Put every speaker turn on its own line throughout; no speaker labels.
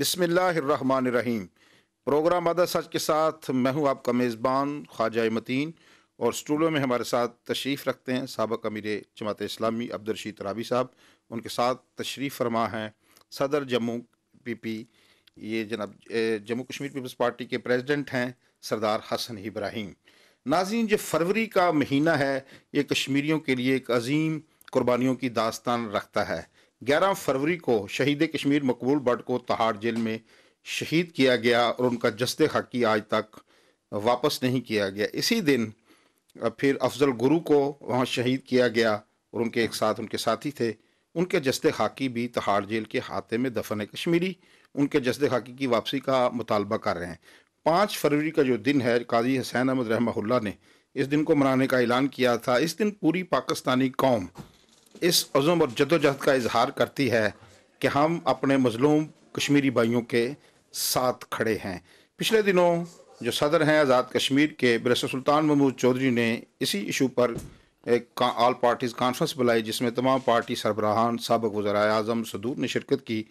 बिसमीम
प्रोग्राम आदा सच के साथ मैं हूँ आपका मेज़बान ख्वाजा मतीन और स्टूडियो में हमारे साथ तशरीफ़ रखते हैं सबक अमीर जमात इस्लामी अब्दुलरशीद रावी साहब उनके साथ तशरीफ़ फरमा हैं सदर जम्मू पी पी ये जनाब जम्मू कश्मीर पीपल्स पार्टी के प्रेसिडेंट हैं सरदार हसन इब्राहिम नाजीन जो फरवरी का महीना है ये कश्मीरियों के लिए एक अजीम कुर्बानियों की दास्तान रखता है 11 फरवरी को शहीद कश्मीर मकबूल भट्ट को तहाड़ जेल में शहीद किया गया और उनका जस्त हकी आज तक वापस नहीं किया गया इसी दिन फिर अफजल गुरु को वहाँ शहीद किया गया और उनके एक साथ उनके साथी थे उनके जस्ते हाकी भी तहाड़ जेल के हाथे में दफन है कश्मीरी उनके जस्ते हाकी की वापसी का मुतालबा कर रहे हैं पाँच फरवरी का जो दिन है काजी हसैन अहमद रहमल ने इस दिन को मनाने का ऐलान किया था इस दिन पूरी पाकिस्तानी कौम इस अज़म और जदोजहद का इजहार करती है कि हम अपने मजलूम कश्मीरी भाइयों के साथ खड़े हैं पिछले दिनों जो सदर हैं आज़ाद कश्मीर के बरस सुल्तान महमूद चौधरी ने इसी इशू पर एक का आल पार्टीज़ कॉन्फ्रेंस बुलाई जिसमें तमाम पार्टी सरबराहान सबक वज़रा अजम सदूर ने शिरकत की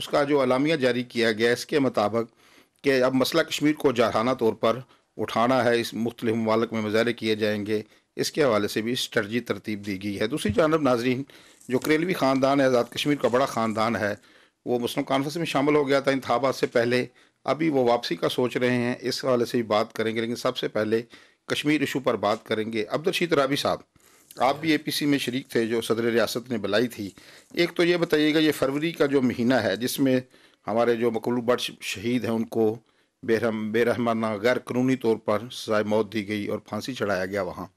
उसका जो अलामिया जारी किया गया इसके मुताबिक कि अब मसला कश्मीर को जारहाना तौर पर उठाना है इस मुख्तलिफ ममालक में मजारे किए जाएंगे इसके हवाले से भी स्ट्रेटी तरतीब दी गई है दूसरी जानब नाजरीन जो करेलवी ख़ानदान है आज़ाद कश्मीर का बड़ा ख़ानदान है वो मुस्लिम कॉन्फ्रेंस में शामिल हो गया था इंतबात से पहले अभी वो वापसी का सोच रहे हैं इस हवाले से भी बात करेंगे लेकिन सबसे पहले कश्मीर इशू पर बात करेंगे अब्दुलशीत राबी साहब आप भी ए पी सी में शरीक थे जो सदर रियासत ने बुलाई थी एक तो ये बताइएगा ये फरवरी का जो महीना है जिसमें हमारे जो मकबूल बट शहीद हैं उनको बेरहम बेरहमाना गैर कानूनी तौर पर सजाए मौत दी गई और फांसी चढ़ाया गया वहाँ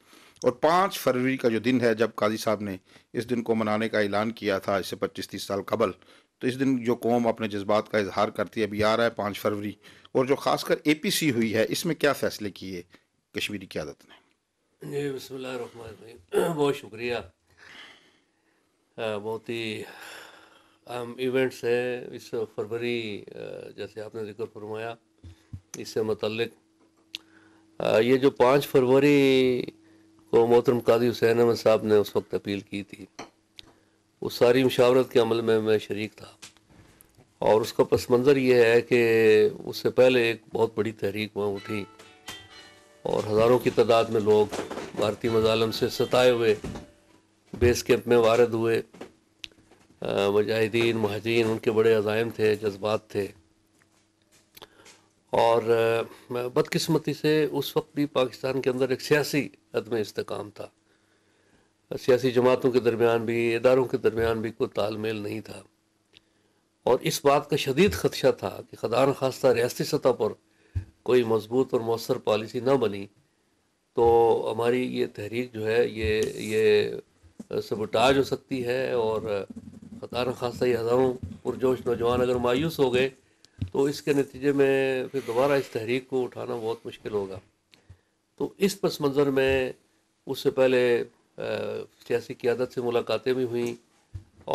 और पाँच फरवरी का जो दिन है जब काजी साहब ने इस दिन को मनाने का ऐलान किया था इससे पच्चीस तीस साल कबल तो इस दिन जो कौम अपने जज्बात का इजहार करती है अभी आ रहा है पाँच फरवरी और जो खासकर ए पी सी हुई है इसमें क्या फ़ैसले किए कश्मीरी क्यादत
ने जी बसमिल बहुत शुक्रिया बहुत ही अहम इवेंट्स हैं इस फरवरी जैसे आपने जिक्र फरमाया इससे मतलब ये जो पाँच फरवरी तो मोहतरम कादी हुसैन अहमद साहब ने उस वक्त अपील की थी उस सारी मशावरत के अमल में मैं शरीक था और उसका पस मंज़र ये है कि उससे पहले एक बहुत बड़ी तहरीक वहाँ उठी और हज़ारों की तादाद में लोग भारतीय मजालम से सताए हुए बेस कैंप में वारद हुए मुजाहिदीन महाजीन उनके बड़े अजायम थे जज्बात थे और बदकिस्मती से उस वक्त भी पाकिस्तान के अंदर एक सियासी अदम इसकाम था सियासी जमातों के दरमियान भी इदारों के दरमियान भी कोई तालमेल नहीं था और इस बात का शदीद खदशा था कि खदान खास्तः रियाती सतह पर कोई मजबूत और मौसर पॉलिसी ना बनी तो हमारी ये तहरीक जो है ये ये सबाज हो सकती है और खदान खास्ता ये हज़ारों पुरजोश नौजवान अगर मायूस हो गए तो इसके नतीजे में फिर दोबारा इस तहरीक को उठाना बहुत मुश्किल होगा तो इस पस मंज़र में उससे पहले सियासी क्यादत से मुलाकातें भी हुई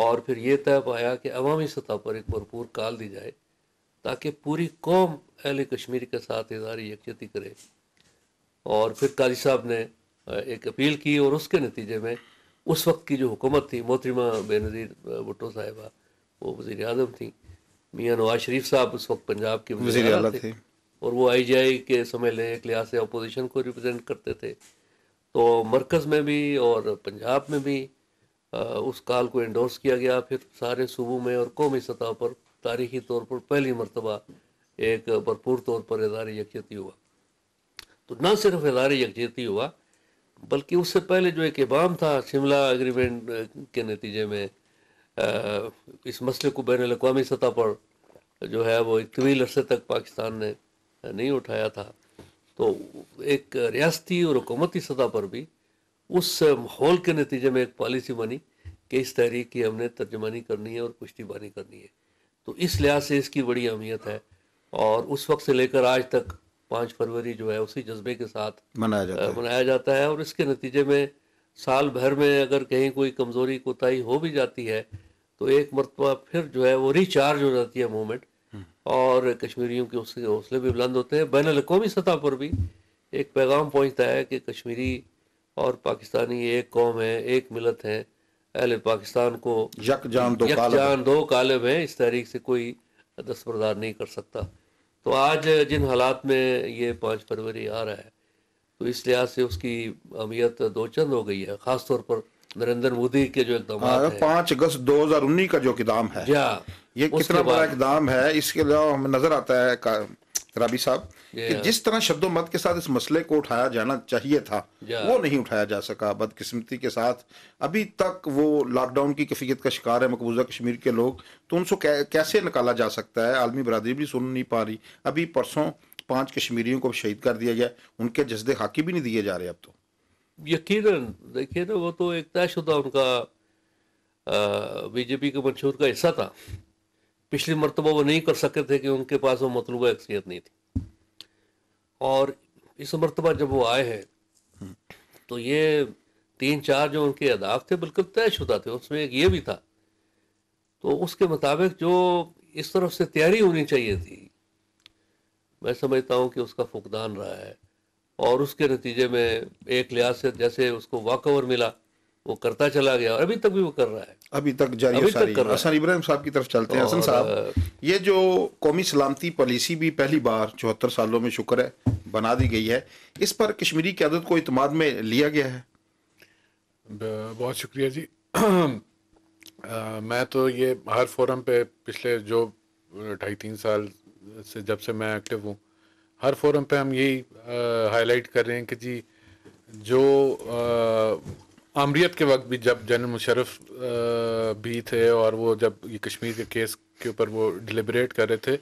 और फिर ये तय पाया कि अवामी सतह पर एक भरपूर काल दी जाए ताकि पूरी कौम अहल कश्मीर के साथ इजहार यकजती करे और फिर काजी साहब ने एक अपील की और उसके नतीजे में उस वक्त की जो हुकूमत थी मोहतरमा बेनज़ीर भुट्टो साहिबा वो वज़ी अजम थी मियाँ नवाज शरीफ साहब उस वक्त पंजाब के वजी अला थे और वो आई जी आई के समय लें एक लिहाज से अपोजिशन को रिप्रजेंट करते थे तो मरकज़ में भी और पंजाब में भी आ, उस काल को इंडोर्स किया गया फिर सारे सूबों में और कौमी सतह पर तारीखी तौर पर पहली मरतबा एक भरपूर तौर पर इधार यकजती हुआ तो ना सिर्फ इधार यकजती हुआ बल्कि उससे पहले जो एक इबाम था शिमला एग्रीमेंट के नतीजे में इस मसले को बैन अवी सतह पर जो है वो एक तवील अरसे तक पाकिस्तान ने नहीं उठाया था तो एक रियाती और हुकूमती सतह पर भी उस माहौल के नतीजे में एक पॉलिसी बनी कि इस तहरीक की हमने तर्जमानी करनी है और पुश्तबानी करनी है तो इस लिहाज से इसकी बड़ी अहमियत है और उस वक्त से लेकर आज तक पाँच फरवरी जो है उसी जज्बे के साथ मनाया जाता मनाया जाता है और इसके नतीजे में साल भर में अगर कहीं कोई कमज़ोरी कोताही हो भी जाती है तो एक मरतबा फिर जो है वो रिचार्ज हो जाती है मूवमेंट हम्म। और कश्मीरियों के उससे हौसले भी बुलंद होते हैं बैन अवी सतह पर भी एक पैगाम पहुंचता है कि कश्मीरी और पाकिस्तानी एक कौम है एक मिलत है अहल पाकिस्तान को यक जान दो यक जान दो कालम है इस तहरीक से कोई दस्तरदार नहीं कर सकता तो आज जिन हालात में ये पाँच फरवरी आ रहा है तो इस लिहाज से उसकी अहमियत दो चंद हो गई है ख़ास तौर पर नरेंद्र मोदी के जो इकदाम
पांच अगस्त दो हजार उन्नीस का जो किदाम है ये
कितना बड़ा इकदाम है इसके अलावा हमें नजर आता है
राबी साहब कि जिस तरह शब्दों मत के साथ इस मसले को उठाया जाना चाहिए था वो नहीं उठाया जा सका बदकिस्मती के साथ अभी तक वो लॉकडाउन की कैफियत का शिकार है मकबूजा कश्मीर के लोग तो उनसे कैसे निकाला जा सकता है आलमी बरदरी भी सुन नहीं पा रही अभी परसों पांच कश्मीरियों को शहीद कर दिया गया उनके जज्दे हाकी भी नहीं दिए जा रहे अब तो
यकीनन देखिए ना वो तो एक तयशुदा उनका बीजेपी के मंशूर का हिस्सा था पिछली मरतबा वो नहीं कर सके थे कि उनके पास वो मतलूबा अक्सियत नहीं थी और इस मरतबा जब वो आए हैं हम्म। तो ये तीन चार जो उनके अहदाफ थे बिल्कुल तयशुदा थे उसमें एक ये भी था तो उसके मुताबिक जो इस तरफ से तैयारी होनी चाहिए थी मैं समझता हूँ कि उसका फुकदान रहा है और उसके नतीजे में एक लिहाज से जैसे उसको वॉक ओवर मिला वो करता चला गया और अभी तक भी वो कर रहा है
अभी तक जारी अभी तक कर रहा है इब्राहिम साहब की तरफ चलते हैं साहब ये जो कौमी सलामती पॉलिसी भी पहली बार चौहत्तर सालों में शुक्र है बना दी गई है इस पर कश्मीरी क्यादत को इतमाद में
लिया गया है बहुत शुक्रिया जी आ, मैं तो ये हर फोरम पे पिछले जो ढाई तीन साल से जब से मैं एक्टिव हूँ हर फोरम पे हम यही हाईलाइट कर रहे हैं कि जी जो आमरीत के वक्त भी जब जनरल मुशरफ भी थे और वो जब ये कश्मीर के केस के ऊपर वो डिलिब्रेट कर रहे थे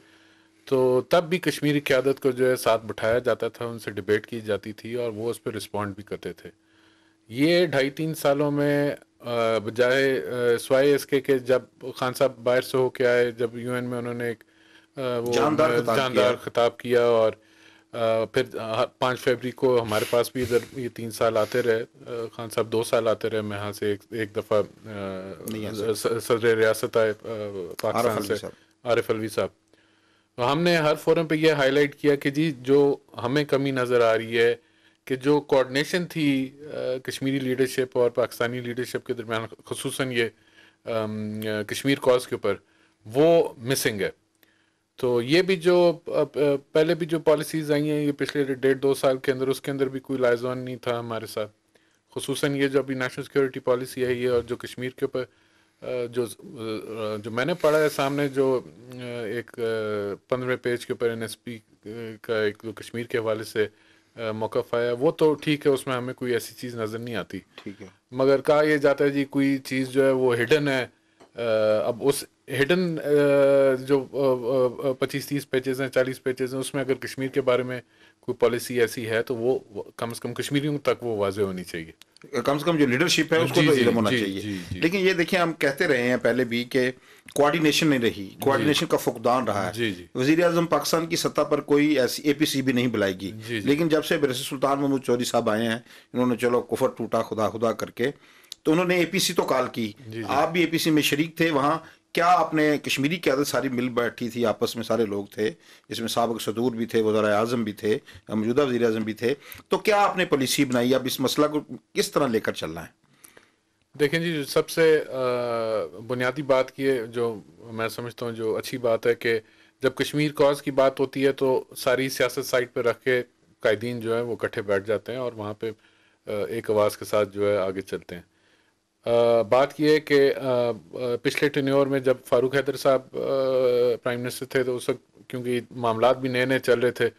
तो तब भी कश्मीरी क्यादत को जो है साथ बिठाया जाता था उनसे डिबेट की जाती थी और वो उस पर रिस्पॉन्ड भी करते थे ये ढाई तीन सालों में बजाय स्वाई इसके के जब खान साहब बाहर से होके आए जब यूएन में उन्होंने एक वो जानदार खिताब किया और फिर पाँच फरवरी को हमारे पास भी इधर ये तीन साल आते रहे खान साहब दो साल आते रहे मैं यहाँ से एक, एक दफ़ा सदर रियासत आए पाकिस्तान से आरिफ अलवी साहब तो हमने हर फोरम पे ये हाईलाइट किया कि जी जो हमें कमी नज़र आ रही है कि जो कोऑर्डिनेशन थी कश्मीरी लीडरशिप और पाकिस्तानी लीडरशिप के दरमियान खसूस ये कश्मीर कॉज के ऊपर वो मिसिंग है तो ये भी जो पहले भी जो पॉलिसीज़ आई हैं ये पिछले डेढ़ दो साल के अंदर उसके अंदर भी कोई लाजवान नहीं था हमारे साथ खसूस ये जो अभी नेशनल सिक्योरिटी पॉलिसी आई है और जो कश्मीर के ऊपर जो जो मैंने पढ़ा है सामने जो एक पंद्रह पेज के ऊपर एन एस पी का एक जो कश्मीर के हवाले से मौका आया वो तो ठीक है उसमें हमें कोई ऐसी चीज़ नज़र नहीं आती ठीक है मगर कहा यह जाता है जी कोई चीज़ जो है वो हिडन है अब उस हिडन uh, जो uh, uh, पच्चीस तीस पेजेस हैं चालीस पेजेस हैं उसमें अगर कश्मीर के बारे में कोई पॉलिसी ऐसी है तो वो कम से कम कश्मीरियों तक वो वाजह होनी चाहिए कम से कम जो लीडरशिप है उसको तो इलम होना जी, चाहिए जी, लेकिन ये देखिए हम कहते रहे हैं पहले
भी कि कोऑर्डिनेशन नहीं रही कोऑर्डिनेशन का फुकदान रहा है वजीर अजम पाकिस्तान की सत्ता पर कोई ऐसी ए पी सी भी नहीं बुलाएगी लेकिन जब से बरस सुल्तान महमूद चौधरी साहब आए हैं इन्होंने चलो कुफर टूटा खुदा खुदा करके तो उन्होंने ए पी सी तो कॉल की आप भी ए पी सी में शरीक थे वहाँ क्या आपने कश्मीरी क्यादत सारी मिल बैठी थी आपस में सारे लोग थे इसमें सबक सदूर भी थे वज़ार अजम भी थे मौजूदा वजी अजम भी थे तो क्या आपने पॉलिसी बनाई अब इस मसला को किस तरह लेकर चलना है
देखें जी सबसे बुनियादी बात की जो मैं समझता हूँ जो अच्छी बात है कि जब कश्मीर कॉज की बात होती है तो सारी सियासत साइड पर रख के कायदीन जो है वो इकट्ठे बैठ जाते हैं और वहाँ पर एक आवाज़ के साथ जो है आगे चलते हैं बात यह है कि पिछले टनोर में जब फारूक हैदर साहब प्राइम मिनिस्टर थे तो उस वक्त क्योंकि मामला भी नए नए चल रहे थे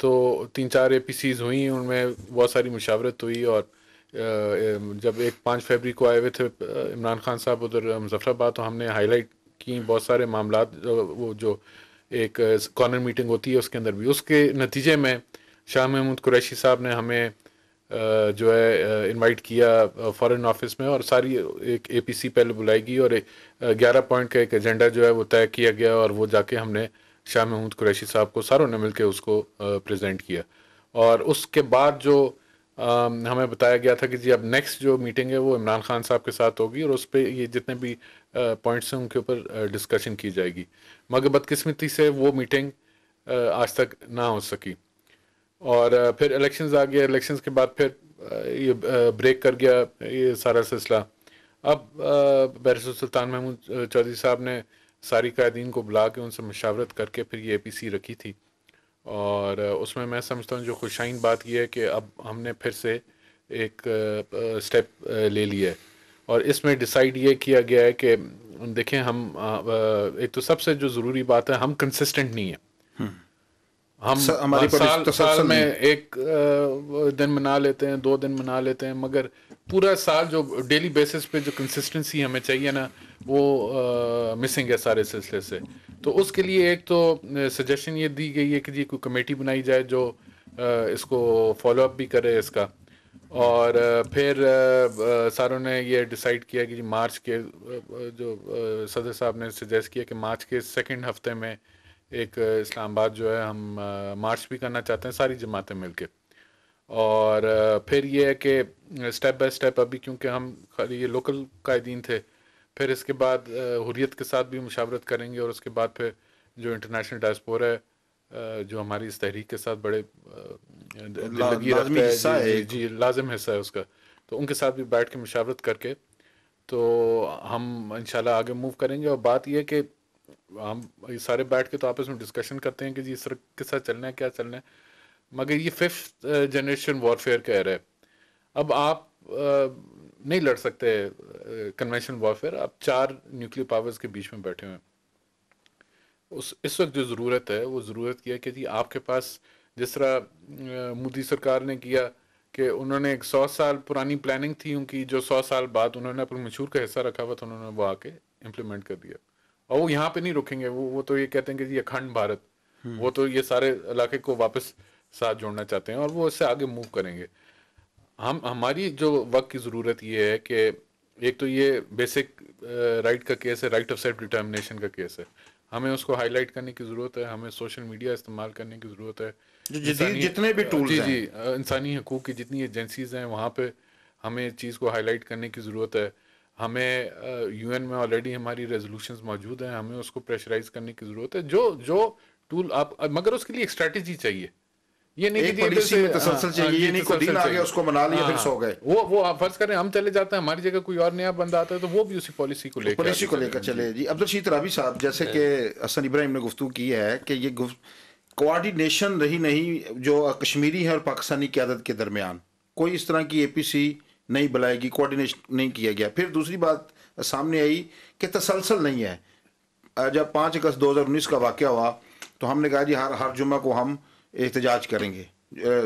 तो तीन चार ए पी सीज हुई उनमें बहुत सारी मुशावरत हुई और जब एक पाँच फरवरी को आए हुए थे इमरान खान साहब उधर मुजफ्फराबाद तो हमने हाईलाइट की बहुत सारे मामला वो जो एक कॉर्नर मीटिंग होती है उसके अंदर भी उसके नतीजे में शाह महमूद कुरैशी साहब ने हमें जो है इनवाइट किया फॉरेन ऑफिस में और सारी एक एपीसी पहले बुलाएगी और ग्यारह पॉइंट का एक एजेंडा जो है वो तय किया गया और वो जाके हमने शाह महमूद कुरैशी साहब को सारों ने मिलकर उसको प्रेजेंट किया और उसके बाद जो हमें बताया गया था कि जी अब नेक्स्ट जो मीटिंग है वो इमरान खान साहब के साथ होगी और उस पर ये जितने भी पॉइंट्स हैं उनके ऊपर डिस्कशन की जाएगी मगर बदकिस्मती से वो मीटिंग आज तक ना हो सकी और फिर इलेक्शंस आ गया इलेक्शंस के बाद फिर ये ब्रेक कर गया ये सारा सिलसिला अब बैरिस्टर सुल्तान महमूद चौधरी साहब ने सारी कायदीन को बुला के उनसे मशावरत करके फिर ये ए पी सी रखी थी और उसमें मैं समझता हूँ जो खुशाइन बात यह है कि अब हमने फिर से एक स्टेप ले लिया है और इसमें डिसाइड ये किया गया है कि देखें हम एक तो सबसे जो ज़रूरी बात है हम कंसिस्टेंट नहीं हैं हम्म। हम हमारी साल, तो साल में एक दिन मना लेते हैं दो दिन मना लेते हैं मगर पूरा साल जो डेली बेसिस पे जो कंसिस्टेंसी हमें चाहिए ना वो आ, मिसिंग है सारे सिलसिले से तो उसके लिए एक तो सजेशन ये दी गई है कि जी कोई कमेटी बनाई जाए जो आ, इसको फॉलोअप भी करे इसका और फिर सारों ने ये डिसाइड किया कि जी मार्च के जो सदर साहब ने सजेस्ट किया कि मार्च के सेकंड हफ्ते में एक इस्लामाबाद जो है हम मार्च भी करना चाहते हैं सारी जमातें मिलके और फिर ये है कि स्टेप बाय स्टेप अभी क्योंकि हम खाली ये लोकल कायदीन थे फिर इसके बाद हुरियत के साथ भी मुशावरत करेंगे और उसके बाद फिर जो इंटरनेशनल डायस्पोर है जो हमारी इस तहरीक के साथ बड़े लगी है जी, जी, जी लाजम हिस्सा है उसका तो उनके साथ भी बैठ के मुशावरत करके तो हम इंशाल्लाह आगे मूव करेंगे और बात यह कि हम ये सारे बैठ के तो आपस में डिस्कशन करते हैं कि जी इस किस चलना है क्या चलना है मगर ये फिफ्थ जनरेशन वॉरफेयर कह रहा है अब आप uh, नहीं लड़ सकते कन्वेंशन uh, वॉरफेयर आप चार न्यूक्लियर पावर्स के बीच में बैठे हुए उस इस वक्त जो ज़रूरत है वो ज़रूरत यह है कि जी आपके पास जिस तरह uh, मोदी सरकार ने किया कि उन्होंने एक सौ साल पुरानी प्लानिंग थी उनकी जो सौ साल बाद उन्होंने अपने मशहूर का हिस्सा रखा हुआ था उन्होंने वो आके इम्प्लीमेंट कर दिया और वो यहाँ पे नहीं रुकेंगे वो वो तो ये कहते हैं कि ये अखंड भारत हम्म। वो तो ये सारे इलाके को वापस साथ जोड़ना चाहते हैं और वो इससे आगे मूव करेंगे हम हमारी जो वक्त की ज़रूरत ये है कि एक तो ये बेसिक राइट का केस है राइट ऑफ सेल्फ डिटर्मिनेशन का केस है हमें उसको हाईलाइट करने की ज़रूरत है हमें सोशल मीडिया इस्तेमाल करने की ज़रूरत है जितने भी टूल जी जी इंसानी हकूक़ की जितनी एजेंसीज हैं वहाँ पर हमें चीज़ को हाईलाइट करने की ज़रूरत है हमें यूएन में ऑलरेडी हमारी रेजोल्यूशन मौजूद हैं हमें उसको प्रेशराइज करने की ज़रूरत है जो जो टूल आप मगर उसके लिए एक स्ट्रेटेजी चाहिए ये नहीं कि तसलसल हाँ, चाहिए ये नहीं को दिन आ गया उसको मना लिया फिर हाँ, सो हाँ। गए वो वो आप फर्ज करें हम चले जाते हैं हमारी जगह कोई और नया बंदा आता है तो वो भी उसी पॉलिसी को तो लेकर पॉलिसी को लेकर
चले जी अब्दुल शीत रावी साहब जैसे कि हसन इब्राहिम ने गुफ्तु की है कि ये कोऑर्डिनेशन रही नहीं जो कश्मीरी है और पाकिस्तानी क्यादत के दरमियान कोई इस तरह की ए नहीं बुलाई गई कोऑर्डिनेशन नहीं किया गया फिर दूसरी बात सामने आई कि तसलसल नहीं है जब पाँच अगस्त उन्नीस का वाक़ हुआ तो हमने कहा जी हर हर जुमे को हम एहतजाज करेंगे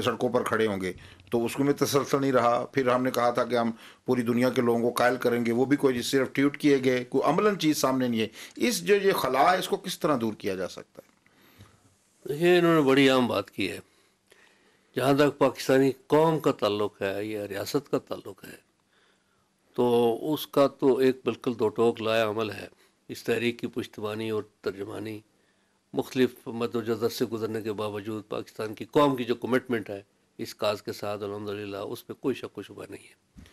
सड़कों पर खड़े होंगे तो उसको में तसलसल नहीं रहा फिर हमने कहा था कि हम पूरी दुनिया के लोगों को कायल करेंगे वो भी कोई सिर्फ ट्वीट किए गए कोई अमलन चीज़
सामने नहीं है इस जो ये खला है इसको किस तरह दूर किया जा सकता है देखिए इन्होंने बड़ी आम बात की है जहाँ तक पाकिस्तानी कौम का ताल्लुक है या रियासत का ताल्लुक है तो उसका तो एक बिल्कुल दो टोक लाया अमल है इस तहरीक की पुश्तवानी और तर्जमानी मुख्तलिफ मदोजर से गुजरने के बावजूद पाकिस्तान की कौम की जो कमिटमेंट है इस काज के साथ अलहमदिल्ला उस पर कोई शक शुबा नहीं है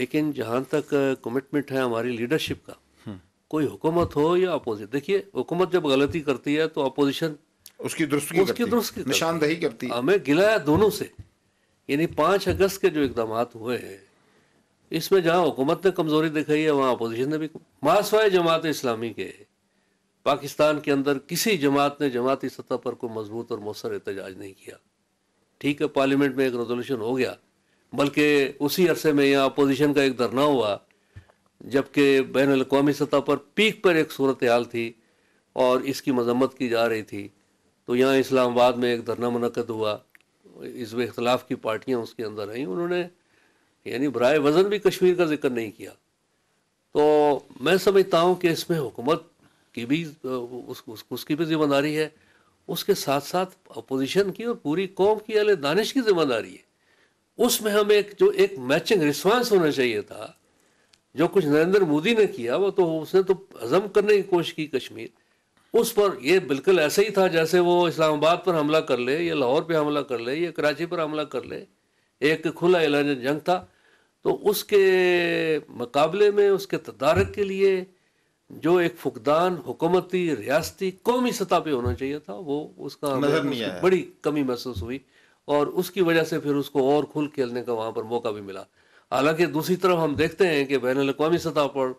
लेकिन जहाँ तक कमिटमेंट है हमारी लीडरशिप का हम्म। कोई हुकूमत हो या अपोजिट देखिए हुकूमत जब गलती करती है तो अपोजिशन उसकी दुरुस्ती उसकी दुरुस्ती निशानदही करती हमें हाँ, गिलाया दोनों से यानी पाँच अगस्त के जो इकदाम हुए हैं इसमें जहाँ हुकूमत ने कमज़ोरी दिखाई है वहाँ अपोजिशन ने भी मासवाए जमात इस्लामी के पाकिस्तान के अंदर किसी जमात ने जमाती सतह पर कोई मजबूत और मौसर एहतजाज नहीं किया ठीक है पार्लियामेंट में एक रेजोल्यूशन हो गया बल्कि उसी अरसे में यहाँ अपोजिशन का एक धरना हुआ जबकि बैन अवी सतह पर पीक पर एक सूरत हाल थी और इसकी मजम्मत की जा रही थी तो यहाँ इस्लामाबाद में एक धरना मनकद हुआ इस इख्तलाफ की पार्टियाँ उसके अंदर आई उन्होंने यानी बर वज़न भी कश्मीर का जिक्र नहीं किया तो मैं समझता हूँ कि इसमें हुकूमत की भी उस, उस, उसकी भी जिम्मेदारी है उसके साथ साथ अपोजिशन की और पूरी कौम की अल दानिश की जिम्मेदारी है उसमें हमें एक जो एक मैचिंग रिस्पॉन्स होना चाहिए था जो कुछ नरेंद्र मोदी ने किया वो तो उसने तो हजम करने की कोशिश की कश्मीर उस पर ये बिल्कुल ऐसे ही था जैसे वो इस्लामाबाद पर हमला कर ले या लाहौर पर हमला कर ले या कराची पर हमला कर ले एक खुला एलान जंग था तो उसके मुकाबले में उसके तदारक के लिए जो एक फुकदान हुकूमती रियासती कौमी सतह पर होना चाहिए था वो उसका नजर नहीं आया बड़ी कमी महसूस हुई और उसकी वजह से फिर उसको और खुल खेलने का वहाँ पर मौका भी मिला हालांकि दूसरी तरफ हम देखते हैं कि बैन अवी सतह पर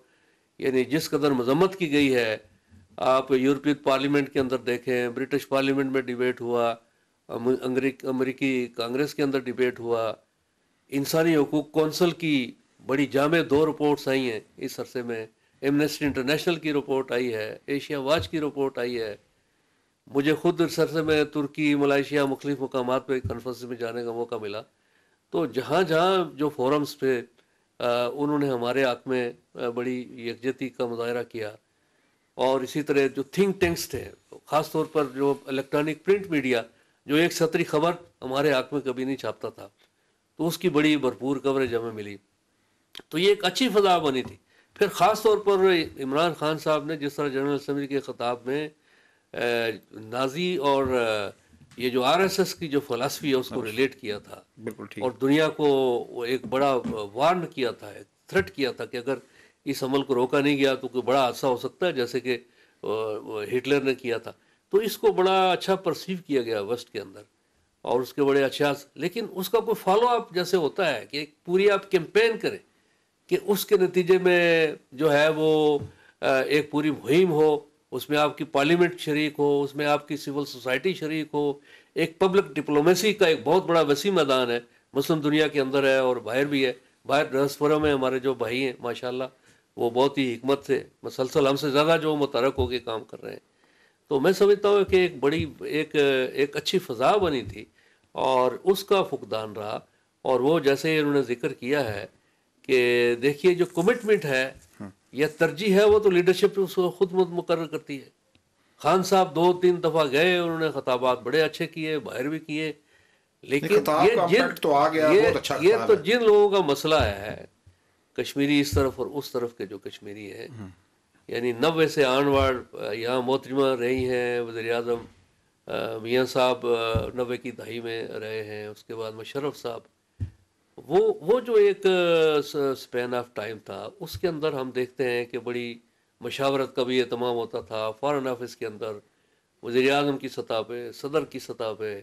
यानी जिस कदर मजम्मत की गई है आप यूरोपियन पार्लियामेंट के अंदर देखें ब्रिटिश पार्लियामेंट में डिबेट हुआ अमेरिकी कांग्रेस के अंदर डिबेट हुआ इंसानी हकूक कौंसिल की बड़ी जामे दो रिपोर्ट्स आई हैं इस अरसे में एमनेस्टी इंटरनेशनल की रिपोर्ट आई है एशिया वाच की रिपोर्ट आई है मुझे खुद इस अरसे में तुर्की मलाइशिया मुख्तलिफ मकाम पर कन्फ्रेंस में जाने का मौका मिला तो जहाँ जहाँ जो फोरम्स पे उन्होंने हमारे हक में बड़ी यकजती का मुजाहरा किया और इसी तरह जो थिंक टैंक्स थे ख़ास तौर पर जो इलेक्ट्रॉनिक प्रिंट मीडिया जो एक सत्री खबर हमारे आँख में कभी नहीं छापता था तो उसकी बड़ी भरपूर कवरेज हमें मिली तो ये एक अच्छी फजा बनी थी फिर ख़ास तौर पर इमरान खान साहब ने जिस तरह जनरल असम्बली के खिताब में नाजी और ये जो आरएसएस की जो फलासफी है उसको रिलेट किया था बिल्कुल ठीक और दुनिया को एक बड़ा वार्न किया था थ्रेट किया था कि अगर इस अमल को रोका नहीं गया तो कोई बड़ा हादसा हो सकता है जैसे कि हिटलर ने किया था तो इसको बड़ा अच्छा परसीव किया गया वेस्ट के अंदर और उसके बड़े अच्छा लेकिन उसका कोई फॉलो अप जैसे होता है कि पूरी आप कैंपेन करें कि उसके नतीजे में जो है वो एक पूरी मुहिम हो उसमें आपकी पार्लियामेंट शरीक हो उसमें आपकी सिविल सोसाइटी शरीक हो एक पब्लिक डिप्लोमेसी का एक बहुत बड़ा वसी मैदान है मुस्लिम दुनिया के अंदर है और बाहर भी है बाहर रसपुरा में हमारे जो भाई हैं माशाल्लाह वो बहुत ही हमत से मसलसल हमसे ज़्यादा जो मुतरक होकर काम कर रहे हैं तो मैं समझता हूँ कि एक बड़ी एक एक अच्छी फ़जा बनी थी और उसका फुकदान रहा और वो जैसे उन्होंने जिक्र किया है कि देखिए जो कमिटमेंट है हाँ। या तरजीह है वो तो लीडरशिप उसको खुद मुकर करती है खान साहब दो तीन दफ़ा गए उन्होंने खताबात बड़े अच्छे किए बाहर भी किए लेकिन ये जिन तो आ गया ये, अच्छा ये तो जिन लोगों का मसला है कश्मीरी इस तरफ और उस तरफ के जो कश्मीरी हैं हम्म। यानी नब्बे से आनवाड़ यहाँ मोहतरमा रही हैं वज़र अजम मियाँ साहब नब्बे की दहाई में रहे हैं उसके बाद मुशरफ साहब वो वो जो एक स्पेन ऑफ टाइम था उसके अंदर हम देखते हैं कि बड़ी मशावरत का भी अहतमाम होता था फ़ॉरन ऑफिस के अंदर वज़ी अजम की सतह पर सदर की सतह पर